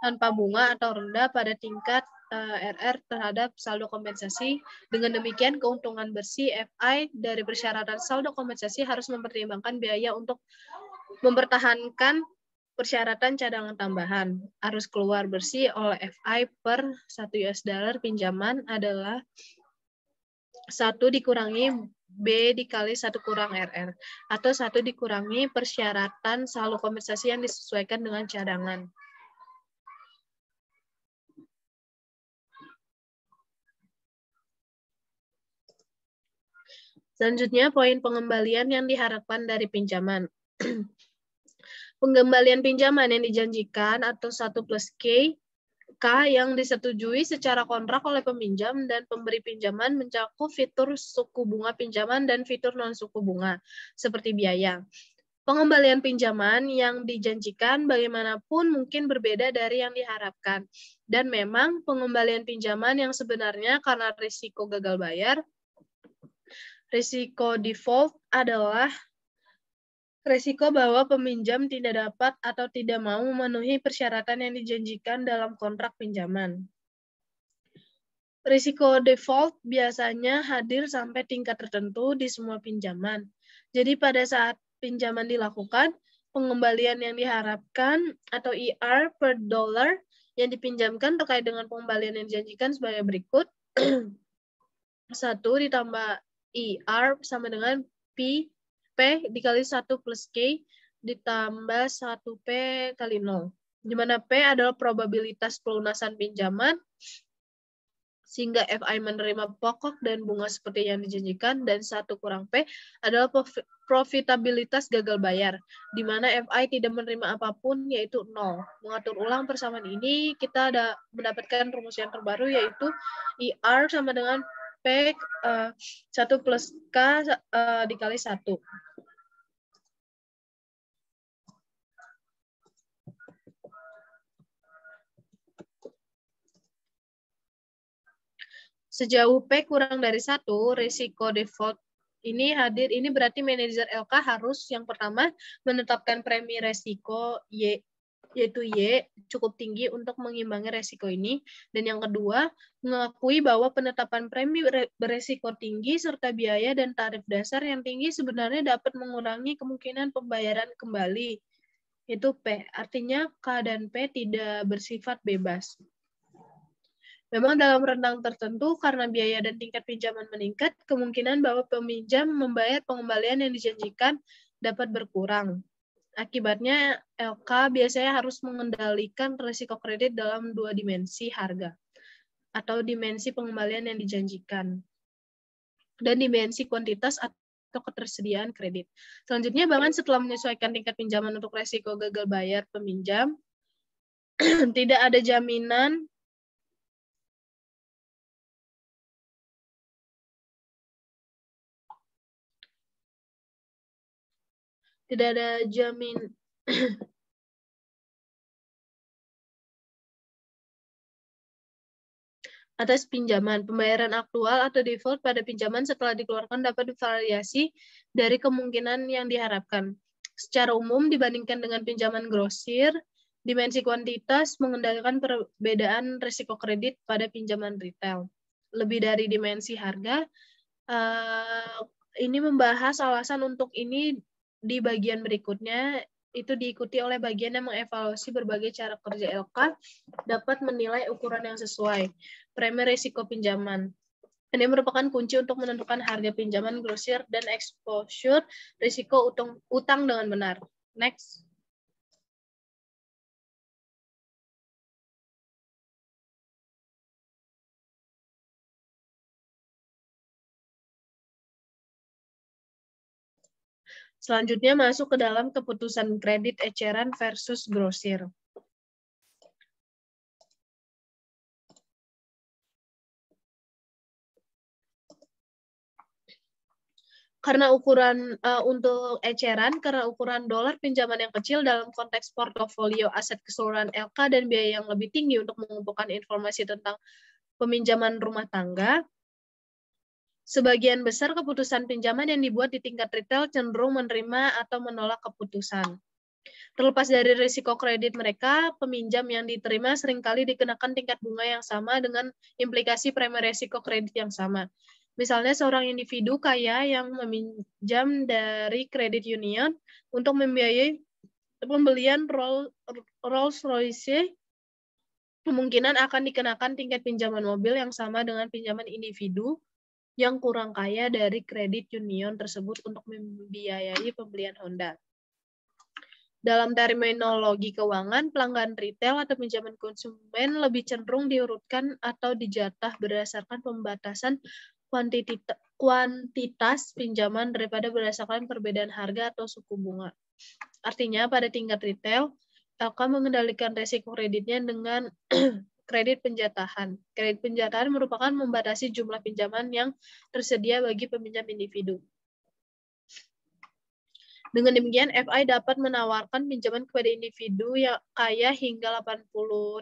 tanpa bunga atau rendah pada tingkat RR eh, terhadap saldo kompensasi. Dengan demikian, keuntungan bersih FI dari persyaratan saldo kompensasi harus mempertimbangkan biaya untuk mempertahankan persyaratan cadangan tambahan. Arus keluar bersih oleh FI per 1 US dollar pinjaman adalah satu dikurangi B dikali satu kurang RR atau satu dikurangi persyaratan saldo kompensasi yang disesuaikan dengan cadangan. Selanjutnya, poin pengembalian yang diharapkan dari pinjaman. pengembalian pinjaman yang dijanjikan atau satu plus K angka yang disetujui secara kontrak oleh peminjam dan pemberi pinjaman mencakup fitur suku bunga pinjaman dan fitur non suku bunga seperti biaya. Pengembalian pinjaman yang dijanjikan bagaimanapun mungkin berbeda dari yang diharapkan. Dan memang pengembalian pinjaman yang sebenarnya karena risiko gagal bayar risiko default adalah resiko bahwa peminjam tidak dapat atau tidak mau memenuhi persyaratan yang dijanjikan dalam kontrak pinjaman. Risiko default biasanya hadir sampai tingkat tertentu di semua pinjaman. Jadi pada saat pinjaman dilakukan, pengembalian yang diharapkan atau IR e per dollar yang dipinjamkan terkait dengan pengembalian yang dijanjikan sebagai berikut. satu ditambah IR e sama dengan P P dikali 1 plus K ditambah 1P kali 0. Di mana P adalah probabilitas pelunasan pinjaman, sehingga FI menerima pokok dan bunga seperti yang dijanjikan, dan 1 kurang P adalah profitabilitas gagal bayar, di mana FI tidak menerima apapun, yaitu 0. Mengatur ulang persamaan ini, kita ada mendapatkan rumus yang terbaru, yaitu IR e sama dengan P uh, eh, 1 plus K uh, dikali 1. Sejauh P kurang dari satu, risiko default ini hadir. Ini berarti manajer LK harus yang pertama menetapkan premi resiko Y yaitu Y cukup tinggi untuk mengimbangi resiko ini. Dan yang kedua, mengakui bahwa penetapan premi beresiko tinggi serta biaya dan tarif dasar yang tinggi sebenarnya dapat mengurangi kemungkinan pembayaran kembali. Itu P. Artinya K dan P tidak bersifat bebas. Memang dalam rentang tertentu, karena biaya dan tingkat pinjaman meningkat, kemungkinan bahwa peminjam membayar pengembalian yang dijanjikan dapat berkurang. Akibatnya, LK biasanya harus mengendalikan resiko kredit dalam dua dimensi harga atau dimensi pengembalian yang dijanjikan dan dimensi kuantitas atau ketersediaan kredit. Selanjutnya, bahkan setelah menyesuaikan tingkat pinjaman untuk resiko gagal bayar peminjam, tidak ada jaminan tidak ada jamin atas pinjaman. Pembayaran aktual atau default pada pinjaman setelah dikeluarkan dapat bervariasi dari kemungkinan yang diharapkan. Secara umum, dibandingkan dengan pinjaman grosir, dimensi kuantitas mengendalikan perbedaan risiko kredit pada pinjaman retail. Lebih dari dimensi harga, eh, ini membahas alasan untuk ini di bagian berikutnya itu diikuti oleh bagian yang mengevaluasi berbagai cara kerja LK dapat menilai ukuran yang sesuai. Premi risiko pinjaman. Ini merupakan kunci untuk menentukan harga pinjaman grosir dan exposure risiko utang, utang dengan benar. Next. Selanjutnya masuk ke dalam keputusan kredit eceran versus grosir. karena ukuran uh, untuk eceran karena ukuran dolar pinjaman yang kecil dalam konteks portofolio aset keseluruhan LK dan biaya yang lebih tinggi untuk mengumpulkan informasi tentang peminjaman rumah tangga Sebagian besar keputusan pinjaman yang dibuat di tingkat retail cenderung menerima atau menolak keputusan. Terlepas dari risiko kredit mereka, peminjam yang diterima seringkali dikenakan tingkat bunga yang sama dengan implikasi premi risiko kredit yang sama. Misalnya seorang individu kaya yang meminjam dari kredit union untuk membiayai pembelian Rolls Royce kemungkinan akan dikenakan tingkat pinjaman mobil yang sama dengan pinjaman individu yang kurang kaya dari kredit union tersebut untuk membiayai pembelian Honda. Dalam terminologi keuangan, pelanggan retail atau pinjaman konsumen lebih cenderung diurutkan atau dijatah berdasarkan pembatasan kuantitas pinjaman daripada berdasarkan perbedaan harga atau suku bunga. Artinya, pada tingkat retail, akan mengendalikan resiko kreditnya dengan kredit penjatahan. Kredit penjatahan merupakan membatasi jumlah pinjaman yang tersedia bagi peminjam individu. Dengan demikian, FI dapat menawarkan pinjaman kepada individu yang kaya hingga 80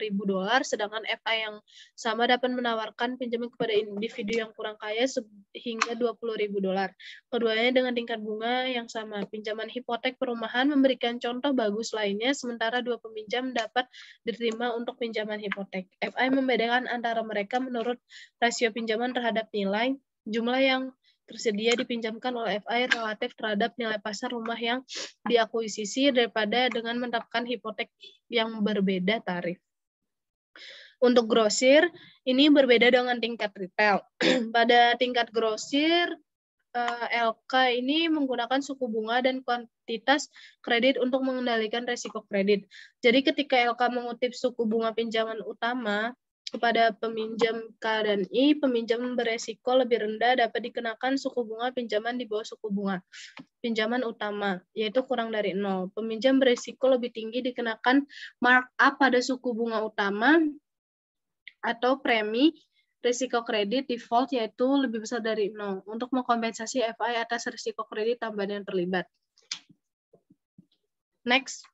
ribu dolar, sedangkan FI yang sama dapat menawarkan pinjaman kepada individu yang kurang kaya hingga 20 ribu dolar. Keduanya dengan tingkat bunga yang sama. Pinjaman hipotek perumahan memberikan contoh bagus lainnya, sementara dua peminjam dapat diterima untuk pinjaman hipotek. FI membedakan antara mereka menurut rasio pinjaman terhadap nilai, jumlah yang tersedia dipinjamkan oleh FI relatif terhadap nilai pasar rumah yang diakuisisi daripada dengan menetapkan hipotek yang berbeda tarif. Untuk grosir, ini berbeda dengan tingkat retail. Pada tingkat grosir, eh, LK ini menggunakan suku bunga dan kuantitas kredit untuk mengendalikan resiko kredit. Jadi ketika LK mengutip suku bunga pinjaman utama, kepada peminjam K dan I, peminjam beresiko lebih rendah dapat dikenakan suku bunga pinjaman di bawah suku bunga pinjaman utama, yaitu kurang dari nol. Peminjam beresiko lebih tinggi dikenakan markup pada suku bunga utama atau premi risiko kredit default yaitu lebih besar dari nol untuk mengkompensasi FI atas risiko kredit tambahan yang terlibat. Next.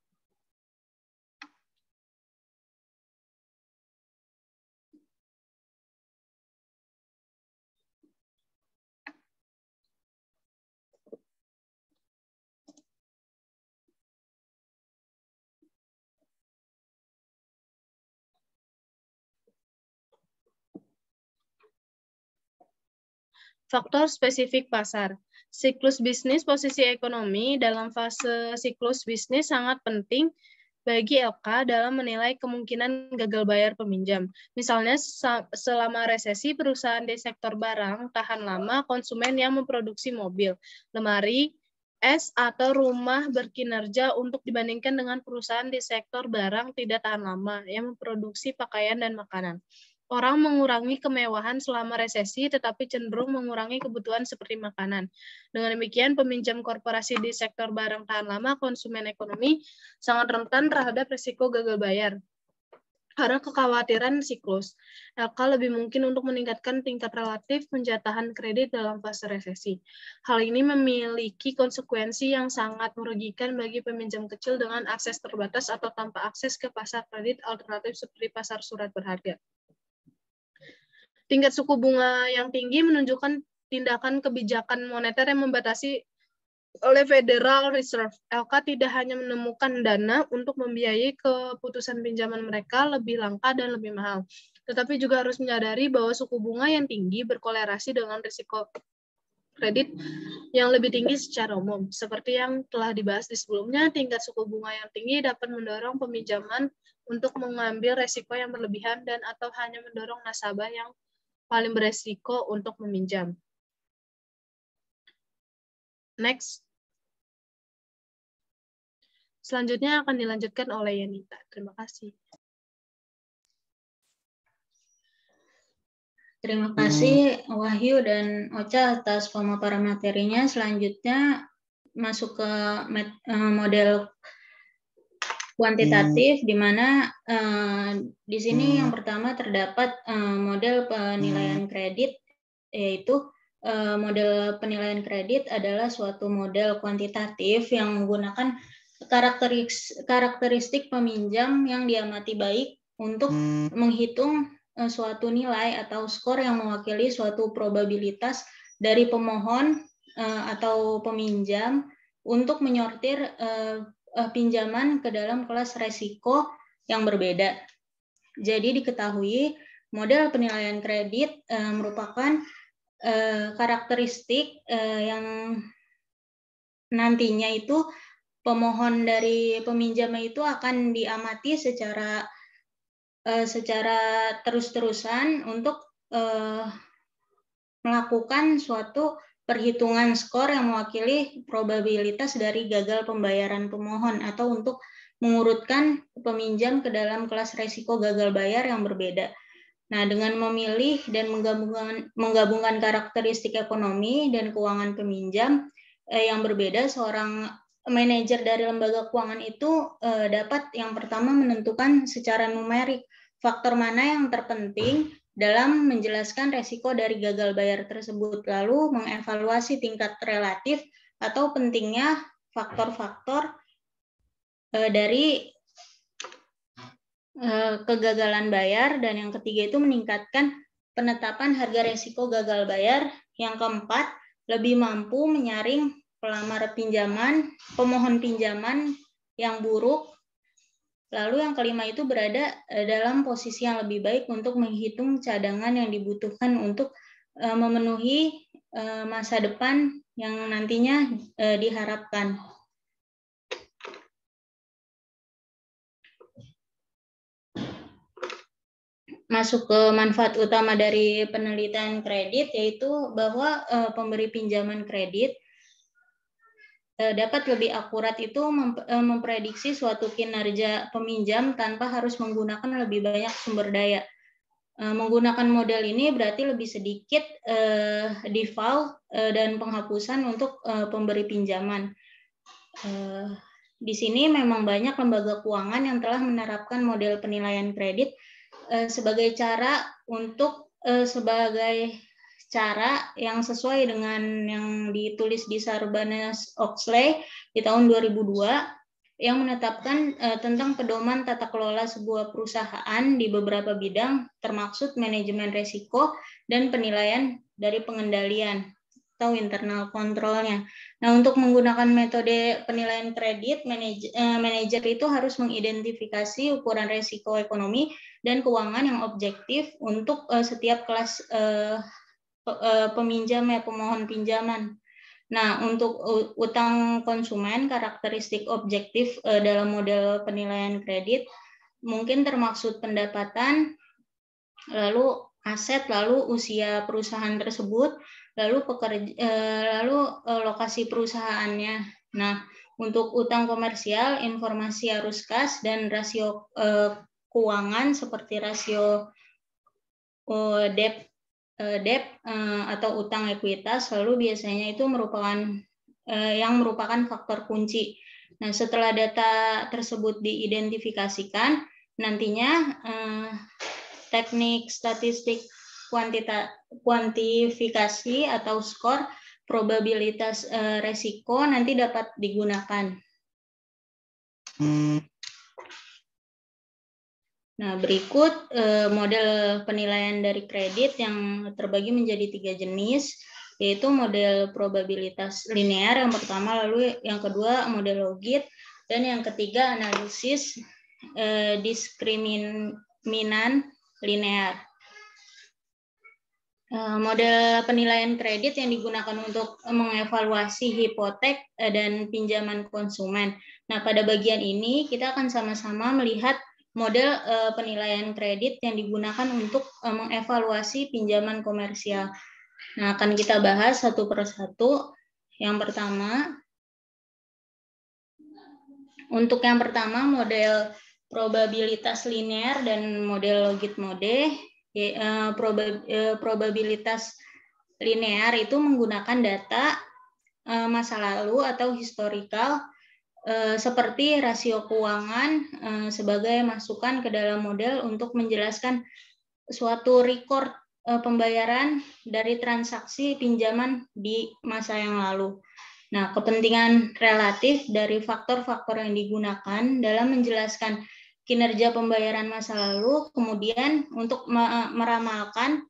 Faktor spesifik pasar. Siklus bisnis posisi ekonomi dalam fase siklus bisnis sangat penting bagi LK dalam menilai kemungkinan gagal bayar peminjam. Misalnya selama resesi perusahaan di sektor barang tahan lama konsumen yang memproduksi mobil, lemari, es atau rumah berkinerja untuk dibandingkan dengan perusahaan di sektor barang tidak tahan lama yang memproduksi pakaian dan makanan. Orang mengurangi kemewahan selama resesi, tetapi cenderung mengurangi kebutuhan seperti makanan. Dengan demikian, peminjam korporasi di sektor barang tahan lama konsumen ekonomi sangat rentan terhadap risiko gagal bayar karena kekhawatiran siklus. LK lebih mungkin untuk meningkatkan tingkat relatif penjatahan kredit dalam fase resesi. Hal ini memiliki konsekuensi yang sangat merugikan bagi peminjam kecil dengan akses terbatas atau tanpa akses ke pasar kredit alternatif seperti pasar surat berharga. Tingkat suku bunga yang tinggi menunjukkan tindakan kebijakan moneter yang membatasi oleh Federal Reserve. LK tidak hanya menemukan dana untuk membiayai keputusan pinjaman mereka lebih langka dan lebih mahal, tetapi juga harus menyadari bahwa suku bunga yang tinggi berkolerasi dengan risiko kredit yang lebih tinggi secara umum. Seperti yang telah dibahas di sebelumnya, tingkat suku bunga yang tinggi dapat mendorong peminjaman untuk mengambil resiko yang berlebihan dan atau hanya mendorong nasabah yang paling beresiko untuk meminjam. Next. Selanjutnya akan dilanjutkan oleh Yanita. Terima kasih. Terima kasih Wahyu dan Ocha atas pemaparan materinya. Selanjutnya masuk ke eh, model kuantitatif hmm. di mana uh, di sini hmm. yang pertama terdapat uh, model penilaian hmm. kredit yaitu uh, model penilaian kredit adalah suatu model kuantitatif yang menggunakan karakteristik karakteristik peminjam yang diamati baik untuk hmm. menghitung uh, suatu nilai atau skor yang mewakili suatu probabilitas dari pemohon uh, atau peminjam untuk menyortir uh, uh, pinjaman ke dalam kelas resiko yang berbeda. Jadi diketahui model penilaian kredit uh, merupakan uh, karakteristik uh, yang nantinya itu pemohon dari peminjaman itu akan diamati secara uh, secara terus-terusan untuk uh, melakukan suatu perhitungan skor yang mewakili probabilitas dari gagal pembayaran pemohon atau untuk mengurutkan peminjam ke dalam kelas resiko gagal bayar yang berbeda. Nah, dengan memilih dan menggabungkan, menggabungkan karakteristik ekonomi dan keuangan peminjam eh, yang berbeda, seorang manajer dari lembaga keuangan itu eh, dapat yang pertama menentukan secara numerik faktor mana yang terpenting dalam menjelaskan resiko dari gagal bayar tersebut, lalu mengevaluasi tingkat relatif atau pentingnya faktor-faktor e, dari e, kegagalan bayar, dan yang ketiga itu meningkatkan penetapan harga resiko gagal bayar, yang keempat lebih mampu menyaring pelamar pinjaman, pemohon pinjaman yang buruk, Lalu yang kelima itu berada e, dalam posisi yang lebih baik untuk menghitung cadangan yang dibutuhkan untuk e, memenuhi e, masa depan yang nantinya diharapkan. Masuk ke manfaat utama dari penelitian kredit yaitu bahwa pemberi pinjaman kredit Eh, dapat lebih akurat itu eh, memprediksi suatu kinerja peminjam tanpa harus menggunakan lebih banyak sumber daya. Eh, menggunakan model ini berarti lebih sedikit default dan penghapusan untuk pemberi pinjaman. Di sini memang banyak lembaga keuangan yang telah menerapkan model penilaian kredit sebagai cara untuk sebagai cara yang sesuai dengan yang ditulis di Sarbanes Oxley di tahun 2002 yang menetapkan uh, tentang pedoman tata kelola sebuah perusahaan di beberapa bidang termasuk manajemen risiko dan penilaian dari pengendalian atau internal kontrolnya. Nah, untuk menggunakan metode penilaian kredit, eh, manajer, itu harus mengidentifikasi ukuran risiko ekonomi dan keuangan yang objektif untuk uh, setiap kelas uh, Eh, peminjam ya pemohon pinjaman. Nah, untuk utang konsumen, karakteristik objektif eh, dalam model penilaian kredit mungkin termaksud pendapatan, lalu aset, lalu usia perusahaan tersebut, lalu pekerja, eh, lalu lokasi perusahaannya. Nah, untuk utang komersial, informasi arus kas dan rasio keuangan seperti rasio debt Eh, debt eh, atau utang ekuitas selalu biasanya itu merupakan eh, yang merupakan faktor kunci. Nah, setelah data tersebut diidentifikasikan, nantinya teknik statistik kuantita, kuantifikasi atau skor probabilitas resiko nanti dapat digunakan. Hmm, Nah, berikut eh, model penilaian dari kredit yang terbagi menjadi tiga jenis, yaitu model probabilitas linear yang pertama, lalu yang kedua model logit, dan yang ketiga analisis eh, diskriminan linear. Eh, model penilaian kredit yang digunakan untuk mengevaluasi hipotek dan pinjaman konsumen. Nah, pada bagian ini kita akan sama-sama melihat model uh, penilaian kredit yang digunakan untuk uh, mengevaluasi pinjaman komersial. Nah, akan kita bahas satu per satu. Yang pertama, untuk yang pertama model probabilitas linear dan model logit mode. Eh, proba, probabilitas linear itu menggunakan data masa lalu atau historical Eh, seperti rasio keuangan eh, sebagai masukan ke dalam model untuk menjelaskan suatu record eh, pembayaran dari transaksi pinjaman di masa yang lalu. Nah, kepentingan relatif dari faktor-faktor yang digunakan dalam menjelaskan kinerja pembayaran masa lalu, kemudian untuk meramalkan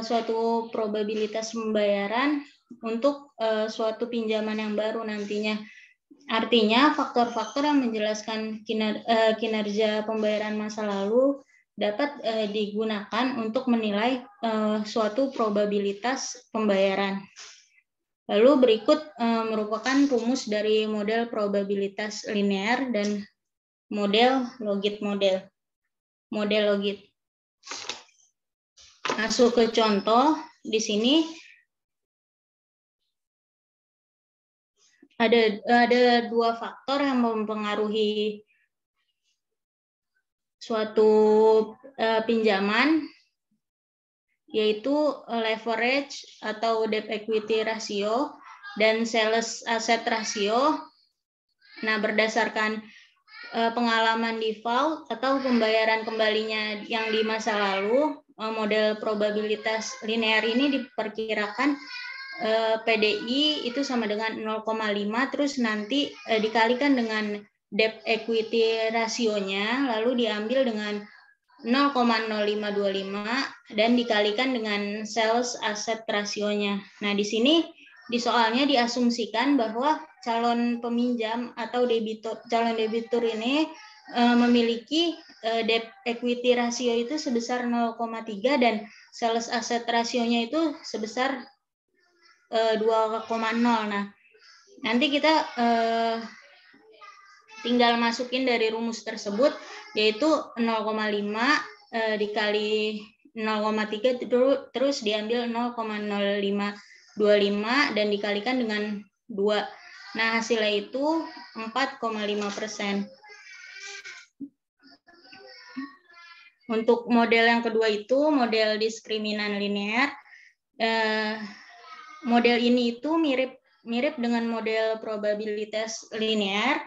suatu probabilitas pembayaran untuk suatu pinjaman yang baru nantinya Artinya, faktor-faktor yang menjelaskan eh, kinerja, pembayaran masa lalu dapat eh, digunakan untuk menilai eh, suatu probabilitas pembayaran. Lalu berikut merupakan rumus dari model probabilitas linear dan model logit model. Model logit. Masuk ke contoh, di sini ada ada dua faktor yang mempengaruhi suatu uh, pinjaman yaitu eh, leverage atau debt equity ratio dan sales asset ratio. Nah, berdasarkan uh, pengalaman default atau pembayaran kembalinya yang di masa lalu, uh, model probabilitas linear ini diperkirakan Eh, PDI itu sama dengan 0,5 terus nanti eh, dikalikan dengan debt equity rasionya lalu diambil dengan 0,0525 dan dikalikan dengan sales aset rasionya. Nah, di sini di soalnya diasumsikan bahwa calon peminjam atau debitur calon debitur ini eh, memiliki debt equity rasio itu sebesar 0,3 dan sales asset rasionya itu sebesar 2,0. Eh, nah, nanti kita uh, tinggal masukin dari rumus tersebut yaitu 0,5 uh, eh, dikali 0,3 terus diambil 0,0525 dan dikalikan dengan 2. Nah, hasilnya itu 4,5 persen. Untuk model yang kedua itu model diskriminan linear. Eh, model ini itu mirip mirip dengan model probabilitas linear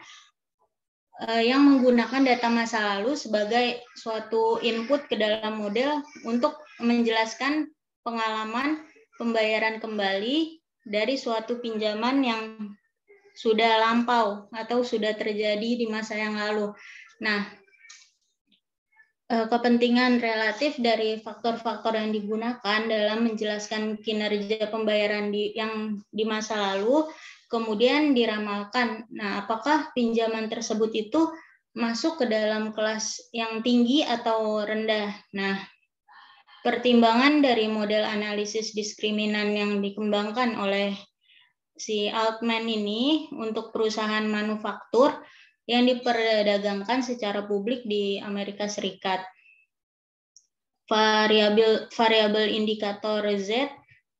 eh, yang menggunakan data masa lalu sebagai suatu input ke dalam model untuk menjelaskan pengalaman pembayaran kembali dari suatu pinjaman yang sudah lampau atau sudah terjadi di masa yang lalu. Nah, Eh, kepentingan relatif dari faktor-faktor yang digunakan dalam menjelaskan kinerja pembayaran di, yang di masa lalu, kemudian diramalkan. Nah, apakah pinjaman tersebut itu masuk ke dalam kelas yang tinggi atau rendah? Nah, pertimbangan dari model analisis diskriminan yang dikembangkan oleh si Altman ini untuk perusahaan manufaktur yang diperdagangkan secara publik di Amerika Serikat. Variabel variabel indikator Z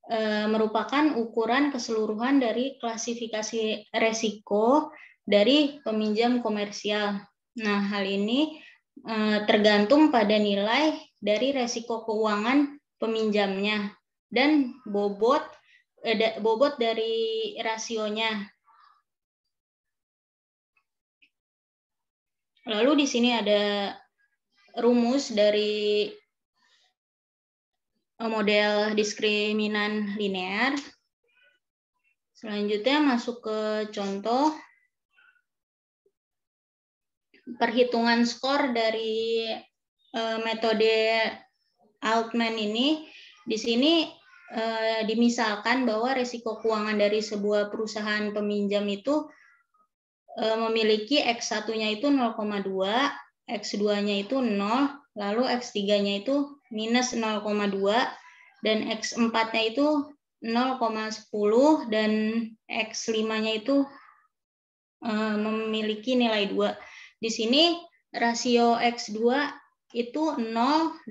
e, merupakan ukuran keseluruhan dari klasifikasi resiko dari peminjam komersial. Nah, hal ini e, tergantung pada nilai dari resiko keuangan peminjamnya dan bobot e, bobot dari rasionya Lalu di sini ada rumus dari eh, model diskriminan linear. Selanjutnya masuk ke contoh perhitungan skor dari eh, metode Altman ini. Di sini eh, dimisalkan bahwa risiko keuangan dari sebuah perusahaan peminjam itu Eh, memiliki X1-nya itu 0,2, X2-nya itu 0, lalu X3-nya itu minus 0,2, dan X4-nya itu 0,10, dan X5-nya itu eh, memiliki nilai 2. Di sini rasio X2 itu 0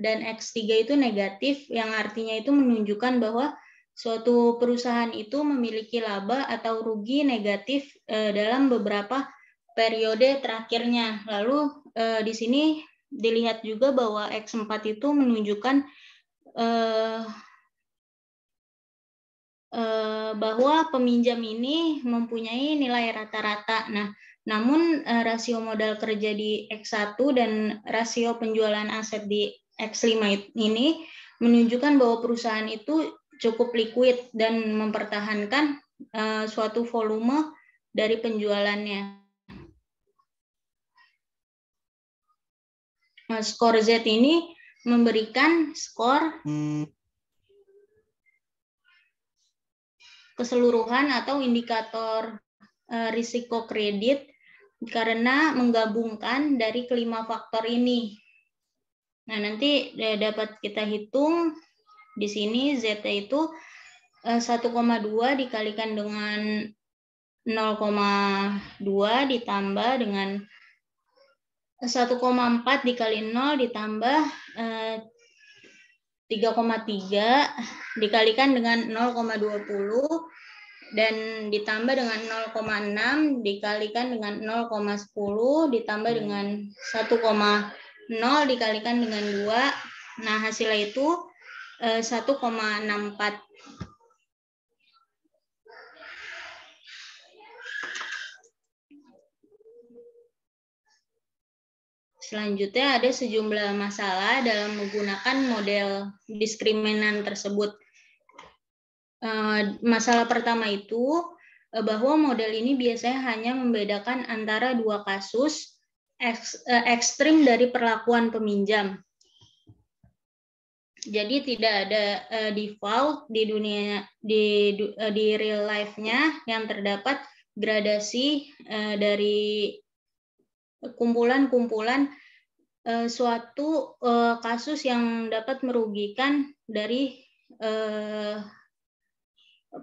dan X3 itu negatif, yang artinya itu menunjukkan bahwa suatu perusahaan itu memiliki laba atau rugi negatif eh, dalam beberapa periode terakhirnya. Lalu eh, di sini dilihat juga bahwa X4 itu menunjukkan eh, eh, bahwa peminjam ini mempunyai nilai rata-rata. Nah, namun eh, rasio modal kerja di X1 dan rasio penjualan aset di X5 ini menunjukkan bahwa perusahaan itu cukup liquid dan mempertahankan uh, suatu volume dari penjualannya. Nah, skor Z ini memberikan skor hmm. keseluruhan atau indikator uh, risiko kredit karena menggabungkan dari kelima faktor ini. Nah, nanti dapat kita hitung di sini ZT itu 1,2 eh, dikalikan dengan 0,2 ditambah dengan 1,4 eh, dikali 0 ditambah 3,3 eh, dikalikan dengan 0,20 dan ditambah dengan 0,6 dikalikan dengan 0,10 ditambah dengan 1,0 dikalikan dengan 2. Nah, hasilnya itu 1,64 eh, Selanjutnya ada sejumlah masalah dalam menggunakan model diskriminan tersebut. Eh, masalah pertama itu eh, bahwa model ini biasanya hanya membedakan antara dua kasus ekstrim dari perlakuan peminjam. Jadi tidak ada uh, default di dunia di uh, di real life-nya yang terdapat gradasi uh, dari kumpulan-kumpulan uh, suatu uh, kasus yang dapat merugikan dari uh,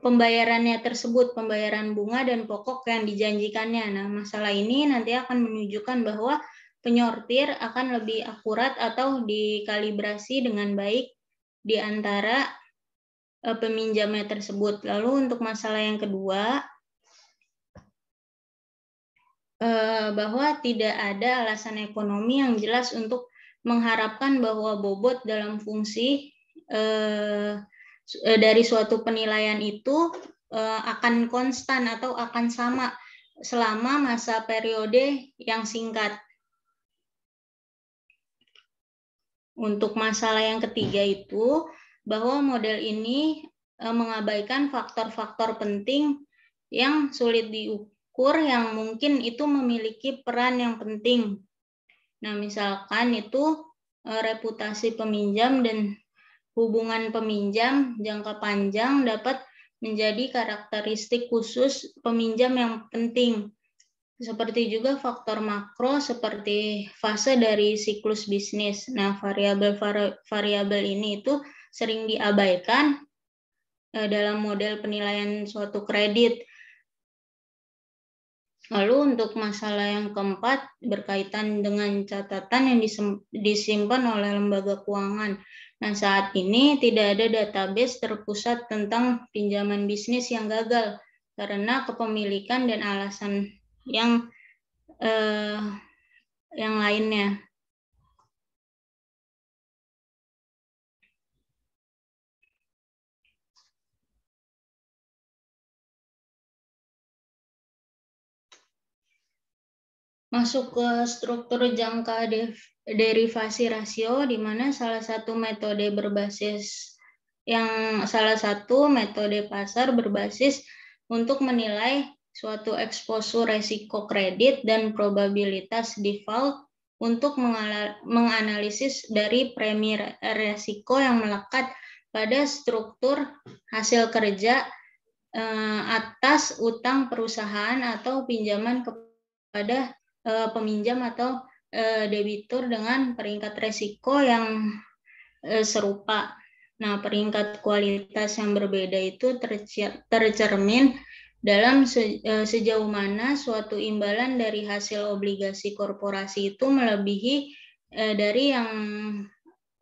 pembayarannya tersebut, pembayaran bunga dan pokok yang dijanjikannya. Nah, masalah ini nanti akan menunjukkan bahwa penyortir akan lebih akurat atau dikalibrasi dengan baik di antara e, peminjamnya tersebut. Lalu untuk masalah yang kedua, e, bahwa tidak ada alasan ekonomi yang jelas untuk mengharapkan bahwa bobot dalam fungsi e, dari suatu penilaian itu akan konstan atau akan sama selama masa periode yang singkat. Untuk masalah yang ketiga itu bahwa model ini e, mengabaikan faktor-faktor penting yang sulit diukur yang mungkin itu memiliki peran yang penting. Nah, misalkan itu e, reputasi peminjam dan hubungan peminjam jangka panjang dapat menjadi karakteristik khusus peminjam yang penting. Seperti juga faktor makro seperti fase dari siklus bisnis. Nah, variabel-variabel ini itu sering diabaikan eh, dalam model penilaian suatu kredit. Lalu untuk masalah yang keempat berkaitan dengan catatan yang disimpan oleh lembaga keuangan. Nah, saat ini tidak ada database terpusat tentang pinjaman bisnis yang gagal karena kepemilikan dan alasan yang uh, yang lainnya. Masuk ke struktur jangka derivasi rasio, di mana salah satu metode berbasis yang salah satu metode pasar berbasis untuk menilai suatu eksposur resiko kredit dan probabilitas default untuk menganalisis dari premi resiko yang melekat pada struktur hasil kerja eh, atas utang perusahaan atau pinjaman kepada eh, peminjam atau eh, debitur dengan peringkat resiko yang serupa. Nah, peringkat kualitas yang berbeda itu tercermin dalam se, e, sejauh mana suatu imbalan dari hasil obligasi korporasi itu melebihi e, dari yang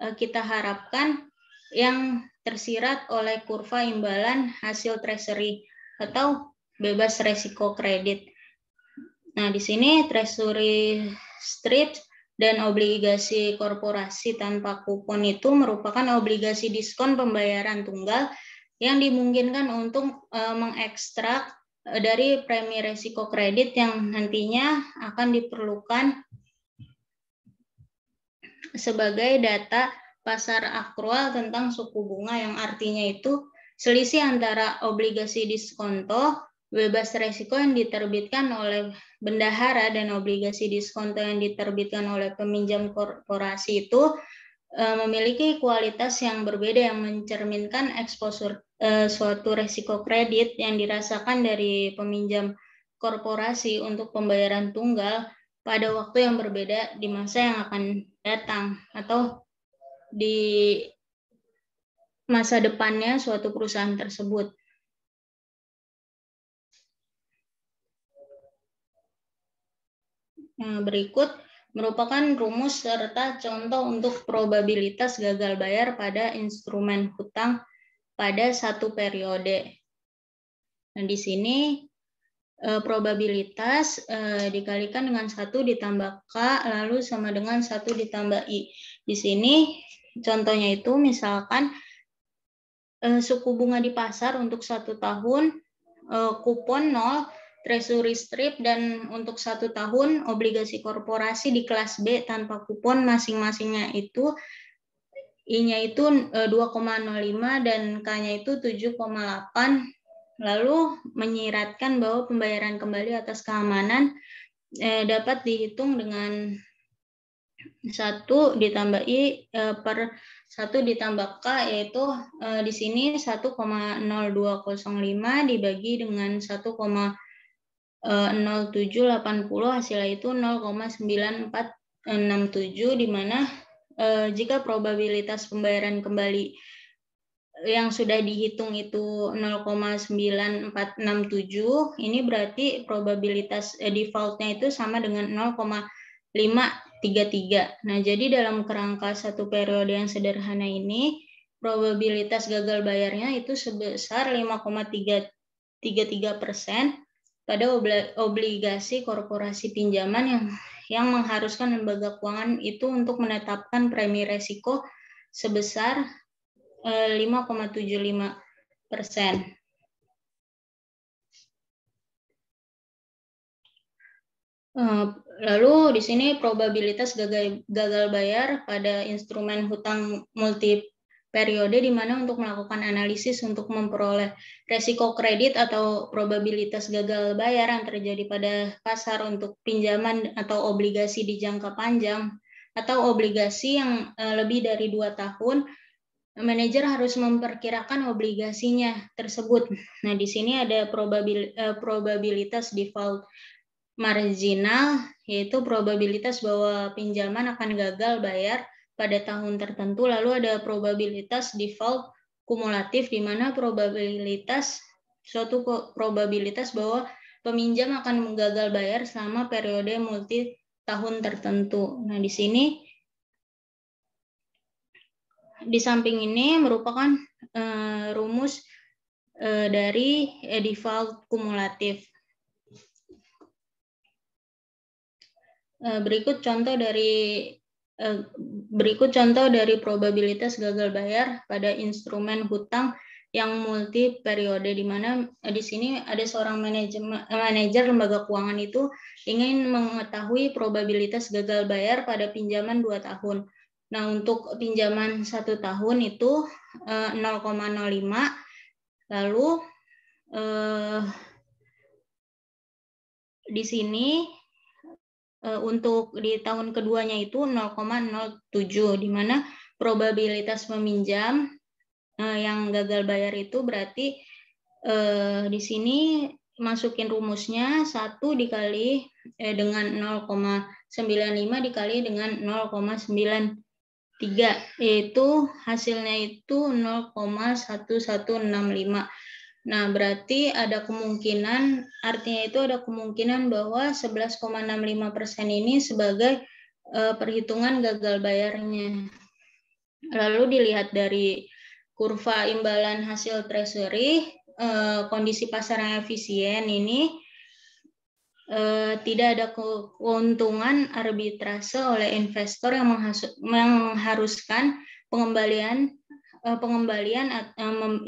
e, kita harapkan yang tersirat oleh kurva imbalan hasil treasury atau bebas resiko kredit. Nah, di sini treasury strip dan obligasi korporasi tanpa kupon itu merupakan obligasi diskon pembayaran tunggal yang dimungkinkan untuk eh, mengekstrak eh, dari premi resiko kredit yang nantinya akan diperlukan sebagai data pasar akrual tentang suku bunga yang artinya itu selisih antara obligasi diskonto bebas resiko yang diterbitkan oleh bendahara dan obligasi diskonto yang diterbitkan oleh peminjam korporasi itu E, memiliki kualitas yang berbeda yang mencerminkan eksposur e, suatu resiko kredit yang dirasakan dari peminjam korporasi untuk pembayaran tunggal pada waktu yang berbeda di masa yang akan datang atau di masa depannya suatu perusahaan tersebut. berikut merupakan rumus serta contoh untuk probabilitas gagal bayar pada instrumen hutang pada satu periode. Nah, di sini eh, probabilitas eh, dikalikan dengan satu ditambah K, lalu sama dengan satu ditambah I. Di sini contohnya itu misalkan eh, suku bunga di pasar untuk satu tahun kupon 0, treasury strip dan untuk satu tahun obligasi korporasi di kelas B tanpa kupon masing-masingnya itu I-nya itu 2,05 eh, dan K-nya itu 7,8 lalu menyiratkan bahwa pembayaran kembali atas keamanan eh, dapat dihitung dengan satu ditambah I eh, per satu ditambah K yaitu di sini 1,0205 dibagi dengan 1, 0780 eh, hasilnya itu 0,9467 di mana eh, jika probabilitas pembayaran kembali yang sudah dihitung itu 0,9467 ini berarti probabilitas eh, defaultnya itu sama dengan 0,533. Nah, jadi dalam kerangka satu periode yang sederhana ini probabilitas gagal bayarnya itu sebesar 5,333 persen pada obligasi korporasi pinjaman yang yang mengharuskan lembaga keuangan itu untuk menetapkan premi resiko sebesar 5,75 eh, persen. Eh, lalu di sini probabilitas gagal, gagal bayar pada instrumen hutang multi periode di mana untuk melakukan analisis untuk memperoleh resiko kredit atau probabilitas gagal bayar yang terjadi pada pasar untuk pinjaman atau obligasi di jangka panjang atau obligasi yang eh, lebih dari dua tahun, manajer harus memperkirakan obligasinya tersebut. Nah, di sini ada probabil, eh, probabilitas default marginal, yaitu probabilitas bahwa pinjaman akan gagal bayar pada tahun tertentu, lalu ada probabilitas default kumulatif di mana probabilitas suatu probabilitas bahwa peminjam akan gagal bayar selama periode multi tahun tertentu. Nah, di sini di samping ini merupakan uh, rumus uh, dari uh, default kumulatif. Berikut contoh dari Eh, berikut contoh dari probabilitas gagal bayar pada instrumen hutang yang multi periode di mana eh, di sini ada seorang manajer manajer lembaga keuangan itu ingin mengetahui probabilitas gagal bayar pada pinjaman 2 tahun. Nah, untuk pinjaman satu tahun itu 0,05 eh, lalu di sini Eh, untuk di tahun keduanya itu 0,07 di mana probabilitas meminjam eh, yang gagal bayar itu berarti eh, di sini masukin rumusnya 1 dikali eh, dengan 0,95 dikali dengan tiga yaitu hasilnya itu 0,1165 Nah, berarti ada kemungkinan, artinya itu ada kemungkinan bahwa 11,65 persen ini sebagai uh, perhitungan gagal bayarnya. Lalu dilihat dari kurva imbalan hasil treasury, uh, kondisi pasar yang efisien ini eh, tidak ada keuntungan arbitrase oleh investor yang mengharuskan pengembalian Eh, pengembalian eh,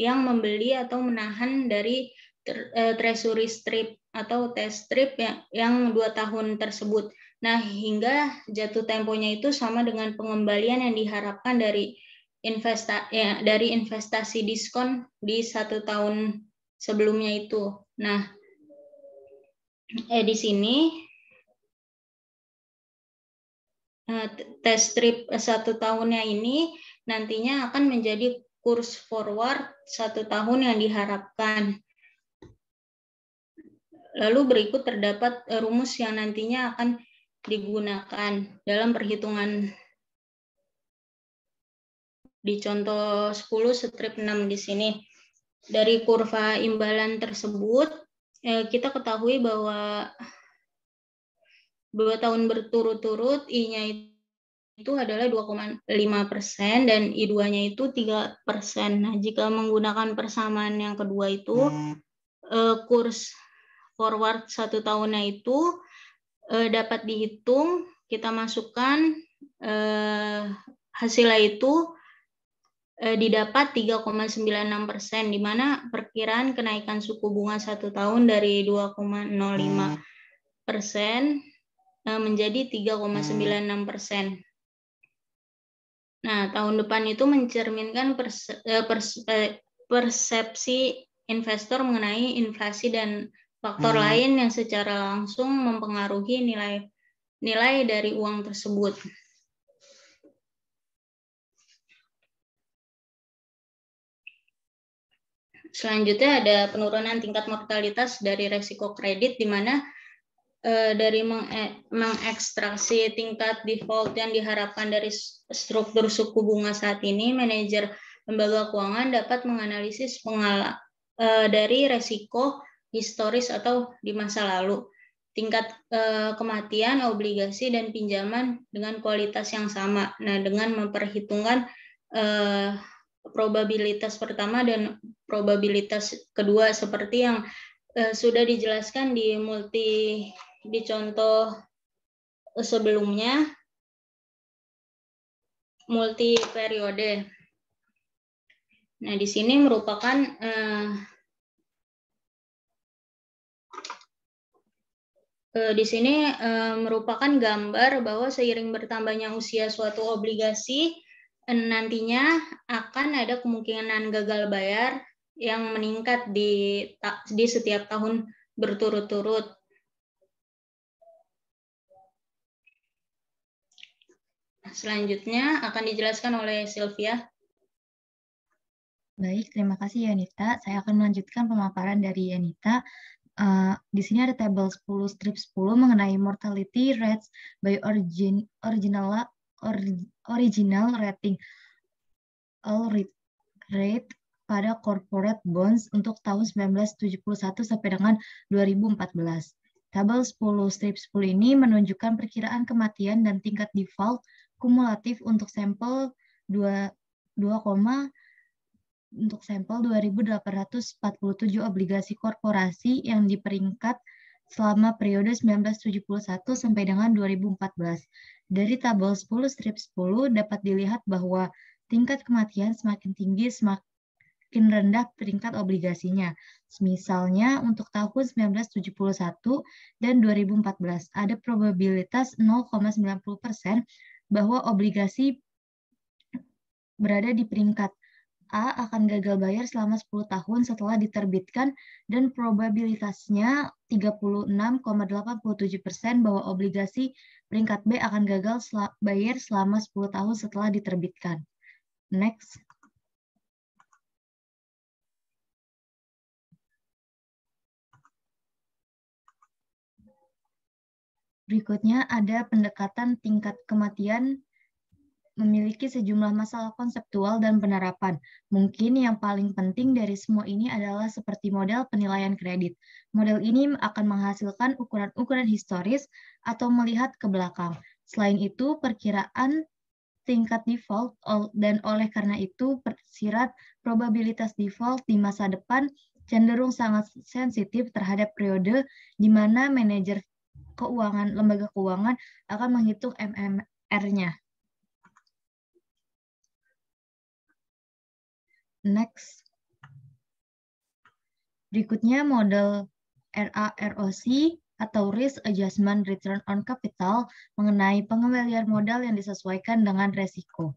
yang membeli atau menahan dari eh, treasury strip atau test strip ya, yang dua tahun tersebut. Nah, hingga jatuh temponya itu sama dengan pengembalian yang diharapkan dari investa ya, dari investasi diskon di satu tahun sebelumnya itu. Nah, eh, di sini test strip satu tahunnya ini nantinya akan menjadi kurs forward satu tahun yang diharapkan. Lalu berikut terdapat eh, rumus yang nantinya akan digunakan dalam perhitungan di contoh 10 strip 6 di sini. Dari kurva imbalan tersebut, eh, kita ketahui bahwa dua tahun berturut-turut I-nya itu adalah 2,5 persen dan I2-nya itu 3 persen. Nah, jika menggunakan persamaan yang kedua itu, hmm. uh, kurs forward satu tahunnya itu uh, dapat dihitung, kita masukkan uh, hasilnya itu uh, didapat 3,96 persen, di mana perkiraan kenaikan suku bunga satu tahun dari 2,05 persen menjadi 3,96 persen. Nah, tahun depan itu mencerminkan perse, eh, perse, eh, persepsi investor mengenai inflasi dan faktor hmm. lain yang secara langsung mempengaruhi nilai nilai dari uang tersebut. Selanjutnya ada penurunan tingkat mortalitas dari resiko kredit di mana Eh, dari eh, mengekstraksi tingkat default yang diharapkan dari struktur suku bunga saat ini, manajer lembaga keuangan dapat menganalisis pengala eh, dari resiko historis atau di masa lalu, tingkat kematian obligasi dan pinjaman dengan kualitas yang sama. Nah, dengan memperhitungkan probabilitas pertama dan probabilitas kedua seperti yang sudah dijelaskan di multi di contoh eh, sebelumnya multi periode. Nah, di sini merupakan eh, eh, di sini eh, merupakan gambar bahwa seiring bertambahnya usia suatu obligasi eh, nantinya akan ada kemungkinan gagal bayar yang meningkat di di setiap tahun berturut-turut. selanjutnya akan dijelaskan oleh Sylvia. Baik, terima kasih Yanita. Saya akan melanjutkan pemaparan dari Yanita. Uh, di sini ada tabel 10 strip 10 mengenai mortality rates by origin original or, original rating all rate, rate pada corporate bonds untuk tahun 1971 sampai dengan 2014. Tabel 10 strip 10 ini menunjukkan perkiraan kematian dan tingkat default kumulatif untuk sampel 2, 2, untuk sampel 2.847 obligasi korporasi yang diperingkat selama periode 1971 sampai dengan 2014. Dari tabel 10 strip 10 dapat dilihat bahwa tingkat kematian semakin tinggi semakin rendah peringkat obligasinya. Misalnya untuk tahun 1971 dan 2014 ada probabilitas 0,90 persen bahwa obligasi berada di peringkat A akan gagal bayar selama 10 tahun setelah diterbitkan dan probabilitasnya 36,87% persen bahwa obligasi peringkat B akan gagal bayar selama 10 tahun setelah diterbitkan. Next. Berikutnya ada pendekatan tingkat kematian memiliki sejumlah masalah konseptual dan penerapan. Mungkin yang paling penting dari semua ini adalah seperti model penilaian kredit. Model ini akan menghasilkan ukuran-ukuran historis atau melihat ke belakang. Selain itu, perkiraan tingkat default dan oleh karena itu persyarat probabilitas default di masa depan cenderung sangat sensitif terhadap periode di mana manajer keuangan lembaga keuangan akan menghitung MMR-nya. Next. Berikutnya model RAROC atau Risk Adjustment Return on Capital mengenai pengembalian modal yang disesuaikan dengan resiko.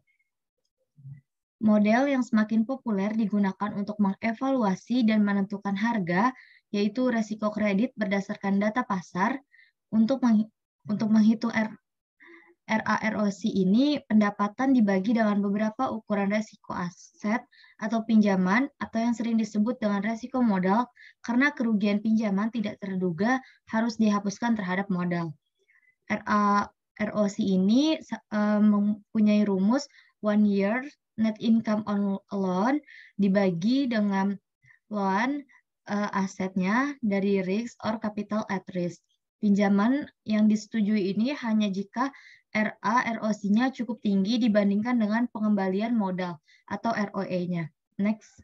Model yang semakin populer digunakan untuk mengevaluasi dan menentukan harga, yaitu resiko kredit berdasarkan data pasar, untuk meng, untuk hmm. menghitung R, RAROC ini pendapatan dibagi dengan beberapa ukuran resiko aset atau pinjaman atau yang sering disebut dengan resiko modal karena kerugian pinjaman tidak terduga harus dihapuskan terhadap modal. RAROC ini eh, mempunyai rumus one year net income on loan dibagi dengan loan eh, asetnya dari risk or capital at risk. Pinjaman yang disetujui ini hanya jika RA ROC-nya cukup tinggi dibandingkan dengan pengembalian modal atau ROE-nya. Next.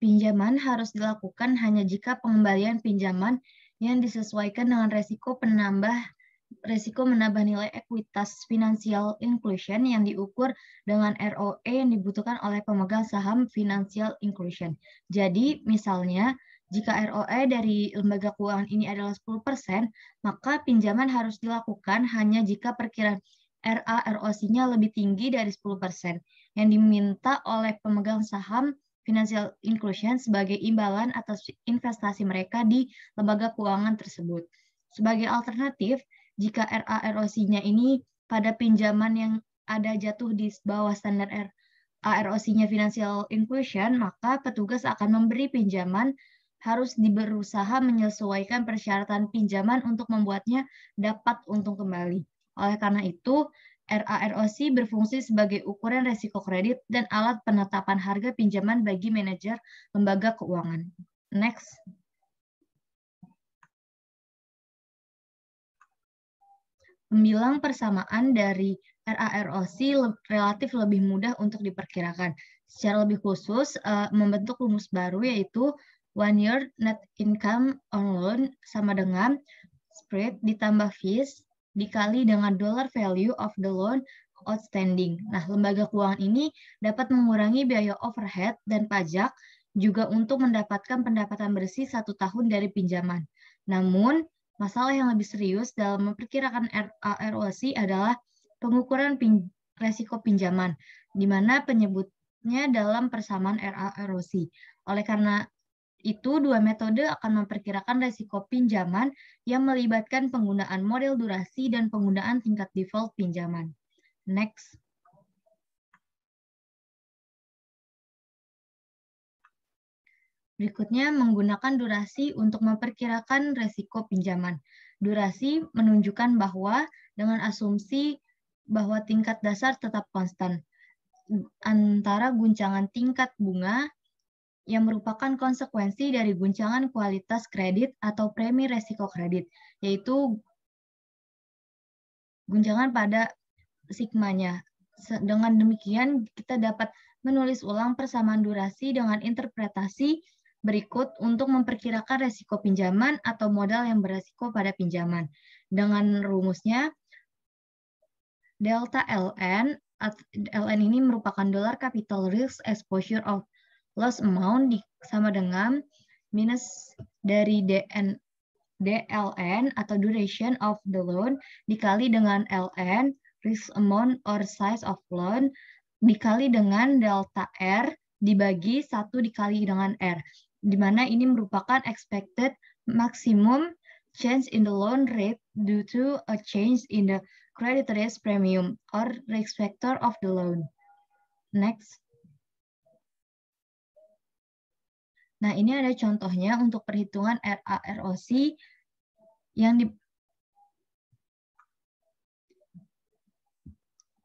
Pinjaman harus dilakukan hanya jika pengembalian pinjaman yang disesuaikan dengan resiko penambah risiko menambah nilai ekuitas finansial inclusion yang diukur dengan ROE yang dibutuhkan oleh pemegang saham finansial inclusion. Jadi, misalnya, jika ROE dari lembaga keuangan ini adalah 10%, maka pinjaman harus dilakukan hanya jika perkiraan RA ROC-nya lebih tinggi dari 10% yang diminta oleh pemegang saham financial inclusion sebagai imbalan atas investasi mereka di lembaga keuangan tersebut. Sebagai alternatif, jika RAROC-nya ini pada pinjaman yang ada jatuh di bawah standar R AROC-nya financial inclusion, maka petugas akan memberi pinjaman harus berusaha menyesuaikan persyaratan pinjaman untuk membuatnya dapat untung kembali. Oleh karena itu, RAROC berfungsi sebagai ukuran resiko kredit dan alat penetapan harga pinjaman bagi manajer lembaga keuangan. Next. Bilang persamaan dari RAROC relatif lebih mudah untuk diperkirakan. Secara lebih khusus, uh, membentuk rumus baru yaitu one year net income on loan sama dengan spread ditambah fees dikali dengan dollar value of the loan outstanding. Nah, lembaga keuangan ini dapat mengurangi biaya overhead dan pajak juga untuk mendapatkan pendapatan bersih satu tahun dari pinjaman. Namun, Masalah yang lebih serius dalam memperkirakan ROC adalah pengukuran pin, resiko pinjaman, di mana penyebutnya dalam persamaan ROC. Oleh karena itu, dua metode akan memperkirakan resiko pinjaman yang melibatkan penggunaan model durasi dan penggunaan tingkat default pinjaman. Next. Berikutnya, menggunakan durasi untuk memperkirakan resiko pinjaman. Durasi menunjukkan bahwa dengan asumsi bahwa tingkat dasar tetap konstan antara guncangan tingkat bunga yang merupakan konsekuensi dari guncangan kualitas kredit atau premi resiko kredit, yaitu guncangan pada sigmanya. Dengan demikian, kita dapat menulis ulang persamaan durasi dengan interpretasi Berikut untuk memperkirakan resiko pinjaman atau modal yang berisiko pada pinjaman. Dengan rumusnya, delta LN, LN ini merupakan dollar capital risk exposure of loss amount sama dengan minus dari DN, DLN atau duration of the loan dikali dengan LN, risk amount or size of loan dikali dengan delta R dibagi satu dikali dengan R di mana ini merupakan expected maximum change in the loan rate due to a change in the credit risk premium or risk factor of the loan. Next. Nah, ini ada contohnya untuk perhitungan RAROC yang di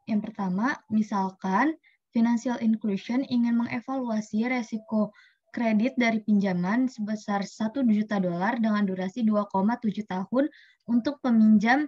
Yang pertama, misalkan financial inclusion ingin mengevaluasi resiko kredit dari pinjaman sebesar 1 juta dolar dengan durasi 2,7 tahun untuk peminjam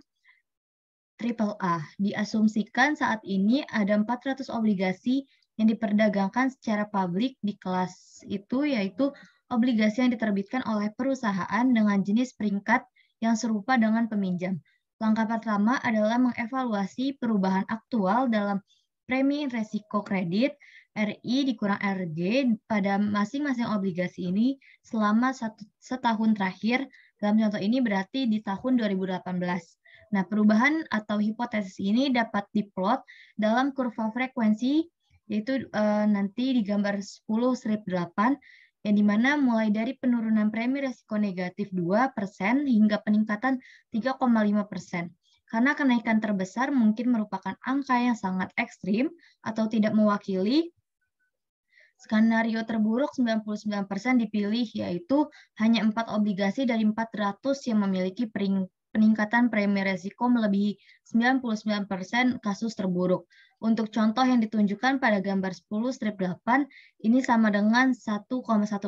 AAA. Diasumsikan saat ini ada 400 obligasi yang diperdagangkan secara publik di kelas itu yaitu obligasi yang diterbitkan oleh perusahaan dengan jenis peringkat yang serupa dengan peminjam. Langkah pertama adalah mengevaluasi perubahan aktual dalam premi resiko kredit RI dikurang RJ pada masing-masing obligasi ini selama satu, setahun terakhir. Dalam contoh ini berarti di tahun 2018. Nah, perubahan atau hipotesis ini dapat diplot dalam kurva frekuensi, yaitu e, nanti di gambar 10 strip 8, yang dimana mulai dari penurunan premi resiko negatif 2% hingga peningkatan 3,5%. Karena kenaikan terbesar mungkin merupakan angka yang sangat ekstrim atau tidak mewakili Skenario terburuk 99% dipilih yaitu hanya 4 obligasi dari 400 yang memiliki peningkatan premi resiko melebihi 99% kasus terburuk. Untuk contoh yang ditunjukkan pada gambar 10 strip 8, ini sama dengan 1,1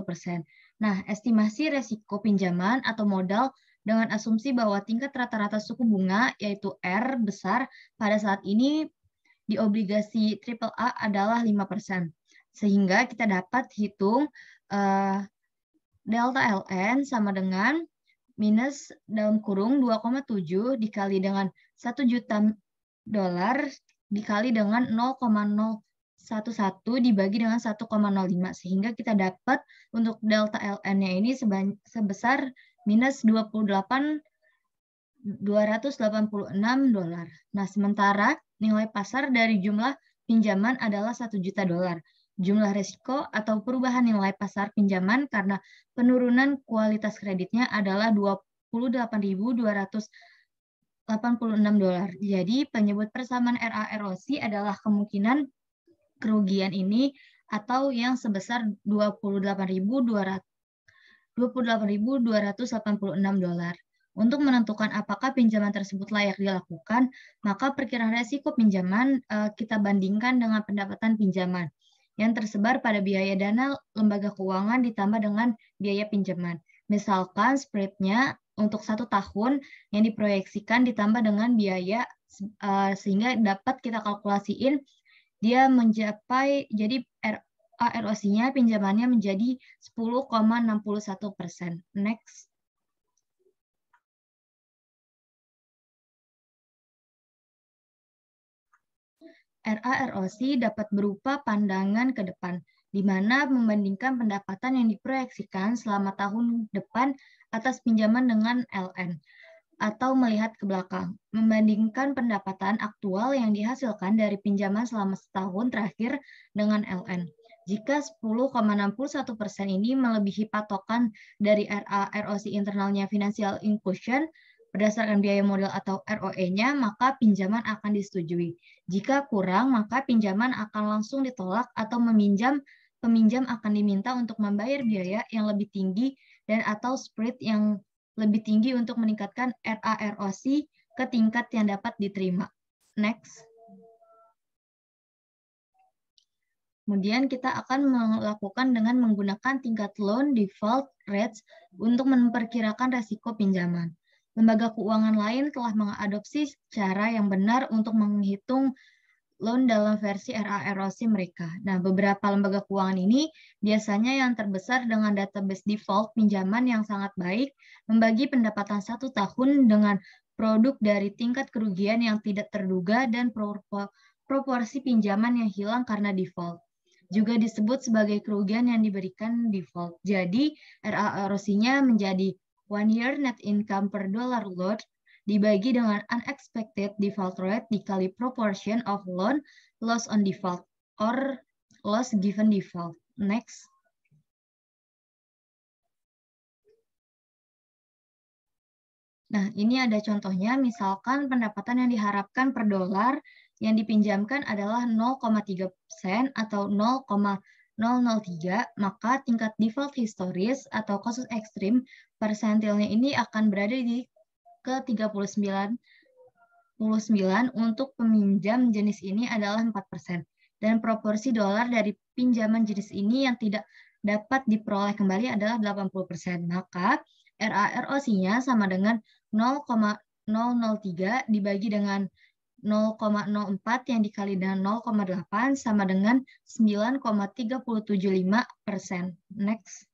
persen. Nah, estimasi resiko pinjaman atau modal dengan asumsi bahwa tingkat rata-rata suku bunga, yaitu R, besar pada saat ini di obligasi AAA adalah 5 persen. Sehingga kita dapat hitung uh, delta LN sama dengan minus dalam kurung 2,7 dikali dengan 1 juta dolar dikali dengan 0,011 dibagi dengan 1,05 sehingga kita dapat untuk delta LN-nya ini sebesar minus 28 286 dolar. Nah, sementara nilai pasar dari jumlah pinjaman adalah 1 juta dolar jumlah resiko atau perubahan nilai pasar pinjaman karena penurunan kualitas kreditnya adalah 28.286 dolar. Jadi penyebut persamaan RAROC adalah kemungkinan kerugian ini atau yang sebesar 28.286 dolar. Untuk menentukan apakah pinjaman tersebut layak dilakukan, maka perkiraan resiko pinjaman eh, kita bandingkan dengan pendapatan pinjaman yang tersebar pada biaya dana lembaga keuangan ditambah dengan biaya pinjaman. Misalkan spreadnya untuk satu tahun yang diproyeksikan ditambah dengan biaya eh, sehingga dapat kita kalkulasiin dia mencapai jadi R, ROC-nya pinjamannya menjadi 10,61 persen. Next. RAROC dapat berupa pandangan ke depan, di mana membandingkan pendapatan yang diproyeksikan selama tahun depan atas pinjaman dengan LN, atau melihat ke belakang, membandingkan pendapatan aktual yang dihasilkan dari pinjaman selama setahun terakhir dengan LN. Jika 10,61 persen ini melebihi patokan dari RAROC internalnya Financial Inclusion, Berdasarkan biaya modal atau ROE-nya, maka pinjaman akan disetujui. Jika kurang, maka pinjaman akan langsung ditolak atau meminjam peminjam akan diminta untuk membayar biaya yang lebih tinggi dan atau spread yang lebih tinggi untuk meningkatkan RAROC ke tingkat yang dapat diterima. Next. Kemudian kita akan melakukan dengan menggunakan tingkat loan default rates untuk memperkirakan resiko pinjaman lembaga keuangan lain telah mengadopsi cara yang benar untuk menghitung loan dalam versi RAROC mereka. Nah, beberapa lembaga keuangan ini biasanya yang terbesar dengan database default pinjaman yang sangat baik, membagi pendapatan satu tahun dengan produk dari tingkat kerugian yang tidak terduga dan proporsi pinjaman yang hilang karena default. Juga disebut sebagai kerugian yang diberikan default. Jadi, RAROC-nya menjadi one year net income per dollar loan dibagi dengan unexpected default rate dikali proportion of loan loss on default or loss given default. Next. Nah, ini ada contohnya, misalkan pendapatan yang diharapkan per dolar yang dipinjamkan adalah 0,3% atau 003, maka tingkat default historis atau kasus ekstrim persentilnya ini akan berada di ke 39 99 untuk peminjam jenis ini adalah 4% dan proporsi dolar dari pinjaman jenis ini yang tidak dapat diperoleh kembali adalah 80%. Maka RAROC-nya sama dengan 0,003 dibagi dengan 0,04 yang dikali dengan 0,8 sama dengan 9,375 persen. Next.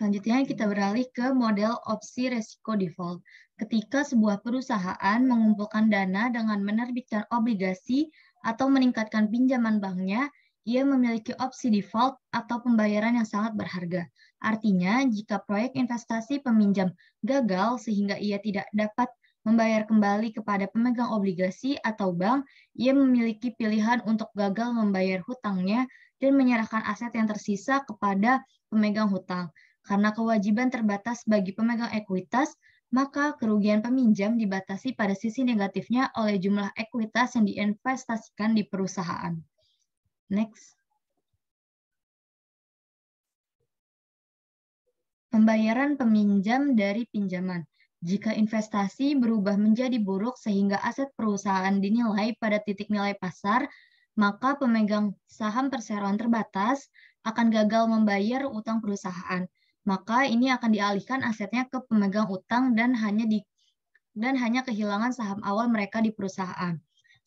Selanjutnya kita beralih ke model opsi resiko default. Ketika sebuah perusahaan mengumpulkan dana dengan menerbitkan obligasi atau meningkatkan pinjaman banknya, ia memiliki opsi default atau pembayaran yang sangat berharga. Artinya, jika proyek investasi peminjam gagal sehingga ia tidak dapat membayar kembali kepada pemegang obligasi atau bank, ia memiliki pilihan untuk gagal membayar hutangnya dan menyerahkan aset yang tersisa kepada pemegang hutang. Karena kewajiban terbatas bagi pemegang ekuitas, maka kerugian peminjam dibatasi pada sisi negatifnya oleh jumlah ekuitas yang diinvestasikan di perusahaan. Next. Pembayaran peminjam dari pinjaman. Jika investasi berubah menjadi buruk sehingga aset perusahaan dinilai pada titik nilai pasar, maka pemegang saham perseroan terbatas akan gagal membayar utang perusahaan. Maka ini akan dialihkan asetnya ke pemegang utang dan hanya di dan hanya kehilangan saham awal mereka di perusahaan.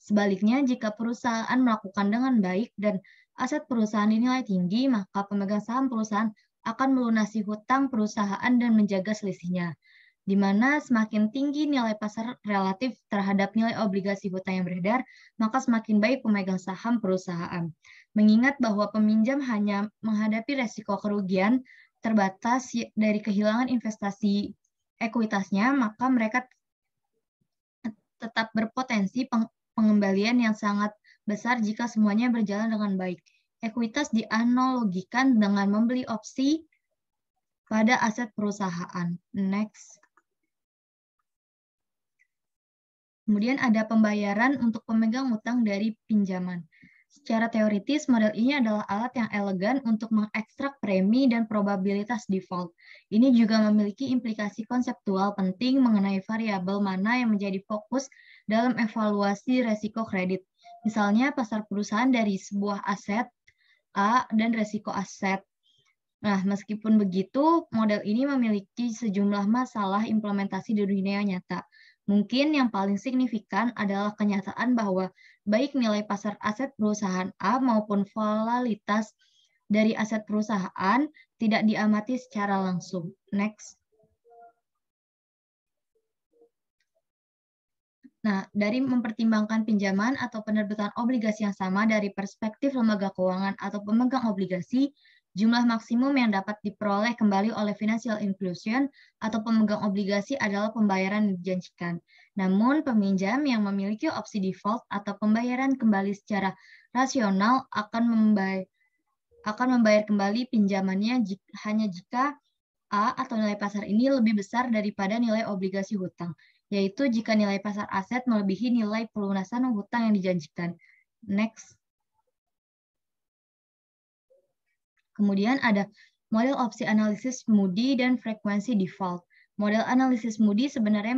Sebaliknya, jika perusahaan melakukan dengan baik dan aset perusahaan dinilai tinggi, maka pemegang saham perusahaan akan melunasi hutang perusahaan dan menjaga selisihnya, di mana semakin tinggi nilai pasar relatif terhadap nilai obligasi hutang yang beredar, maka semakin baik pemegang saham perusahaan. Mengingat bahwa peminjam hanya menghadapi resiko kerugian terbatas ya, dari kehilangan investasi ekuitasnya, maka mereka tetap berpotensi pengembalian yang sangat besar jika semuanya berjalan dengan baik ekuitas dianalogikan dengan membeli opsi pada aset perusahaan. Next. Kemudian ada pembayaran untuk pemegang utang dari pinjaman. Secara teoritis, model ini adalah alat yang elegan untuk mengekstrak premi dan probabilitas default. Ini juga memiliki implikasi konseptual penting mengenai variabel mana yang menjadi fokus dalam evaluasi resiko kredit. Misalnya, pasar perusahaan dari sebuah aset A dan resiko aset. Nah, meskipun begitu, model ini memiliki sejumlah masalah implementasi di dunia nyata. Mungkin yang paling signifikan adalah kenyataan bahwa baik nilai pasar aset perusahaan A maupun volatilitas dari aset perusahaan tidak diamati secara langsung. Next. Nah, dari mempertimbangkan pinjaman atau penerbitan obligasi yang sama dari perspektif lembaga keuangan atau pemegang obligasi, jumlah maksimum yang dapat diperoleh kembali oleh financial inclusion atau pemegang obligasi adalah pembayaran yang dijanjikan. Namun, peminjam yang memiliki opsi default atau pembayaran kembali secara rasional akan membayar akan membayar kembali pinjamannya jika, hanya jika A atau nilai pasar ini lebih besar daripada nilai obligasi hutang yaitu jika nilai pasar aset melebihi nilai pelunasan hutang yang dijanjikan. Next. Kemudian ada model opsi analisis Moody dan frekuensi default. Model analisis Moody sebenarnya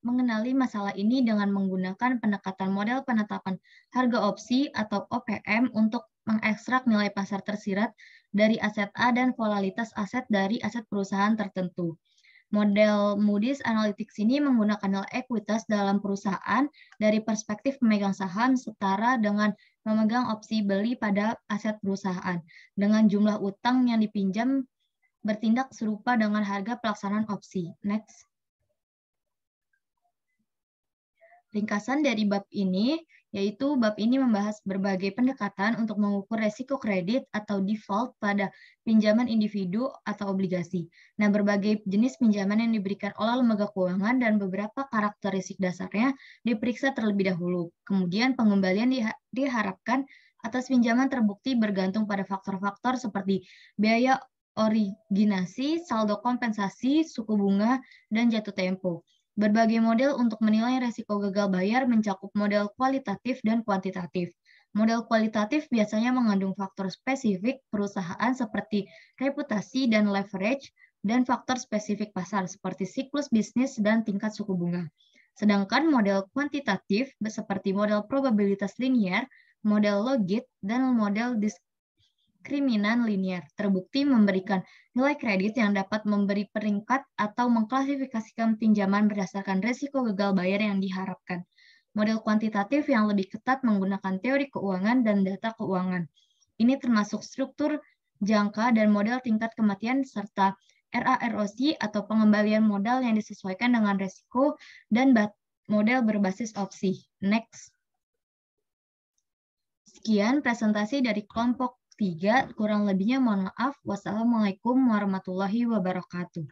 mengenali masalah ini dengan menggunakan pendekatan model penetapan harga opsi atau OPM untuk mengekstrak nilai pasar tersirat dari aset A dan volatilitas aset dari aset perusahaan tertentu. Model Moody's Analytics ini menggunakan nilai ekuitas dalam perusahaan dari perspektif pemegang saham setara dengan memegang opsi beli pada aset perusahaan dengan jumlah utang yang dipinjam bertindak serupa dengan harga pelaksanaan opsi. Next. Ringkasan dari bab ini, yaitu bab ini membahas berbagai pendekatan untuk mengukur resiko kredit atau default pada pinjaman individu atau obligasi. Nah, berbagai jenis pinjaman yang diberikan oleh lembaga keuangan dan beberapa karakteristik dasarnya diperiksa terlebih dahulu. Kemudian pengembalian diharapkan atas pinjaman terbukti bergantung pada faktor-faktor seperti biaya originasi, saldo kompensasi, suku bunga, dan jatuh tempo. Berbagai model untuk menilai resiko gagal bayar mencakup model kualitatif dan kuantitatif. Model kualitatif biasanya mengandung faktor spesifik perusahaan seperti reputasi dan leverage, dan faktor spesifik pasar seperti siklus bisnis dan tingkat suku bunga. Sedangkan model kuantitatif seperti model probabilitas linier, model logit, dan model disk diskriminan linier terbukti memberikan nilai kredit yang dapat memberi peringkat atau mengklasifikasikan pinjaman berdasarkan risiko gagal bayar yang diharapkan. Model kuantitatif yang lebih ketat menggunakan teori keuangan dan data keuangan. Ini termasuk struktur jangka dan model tingkat kematian serta RAROC atau pengembalian modal yang disesuaikan dengan risiko dan model berbasis opsi. Next. Sekian presentasi dari kelompok 3 kurang lebihnya mohon maaf. Wassalamualaikum warahmatullahi wabarakatuh.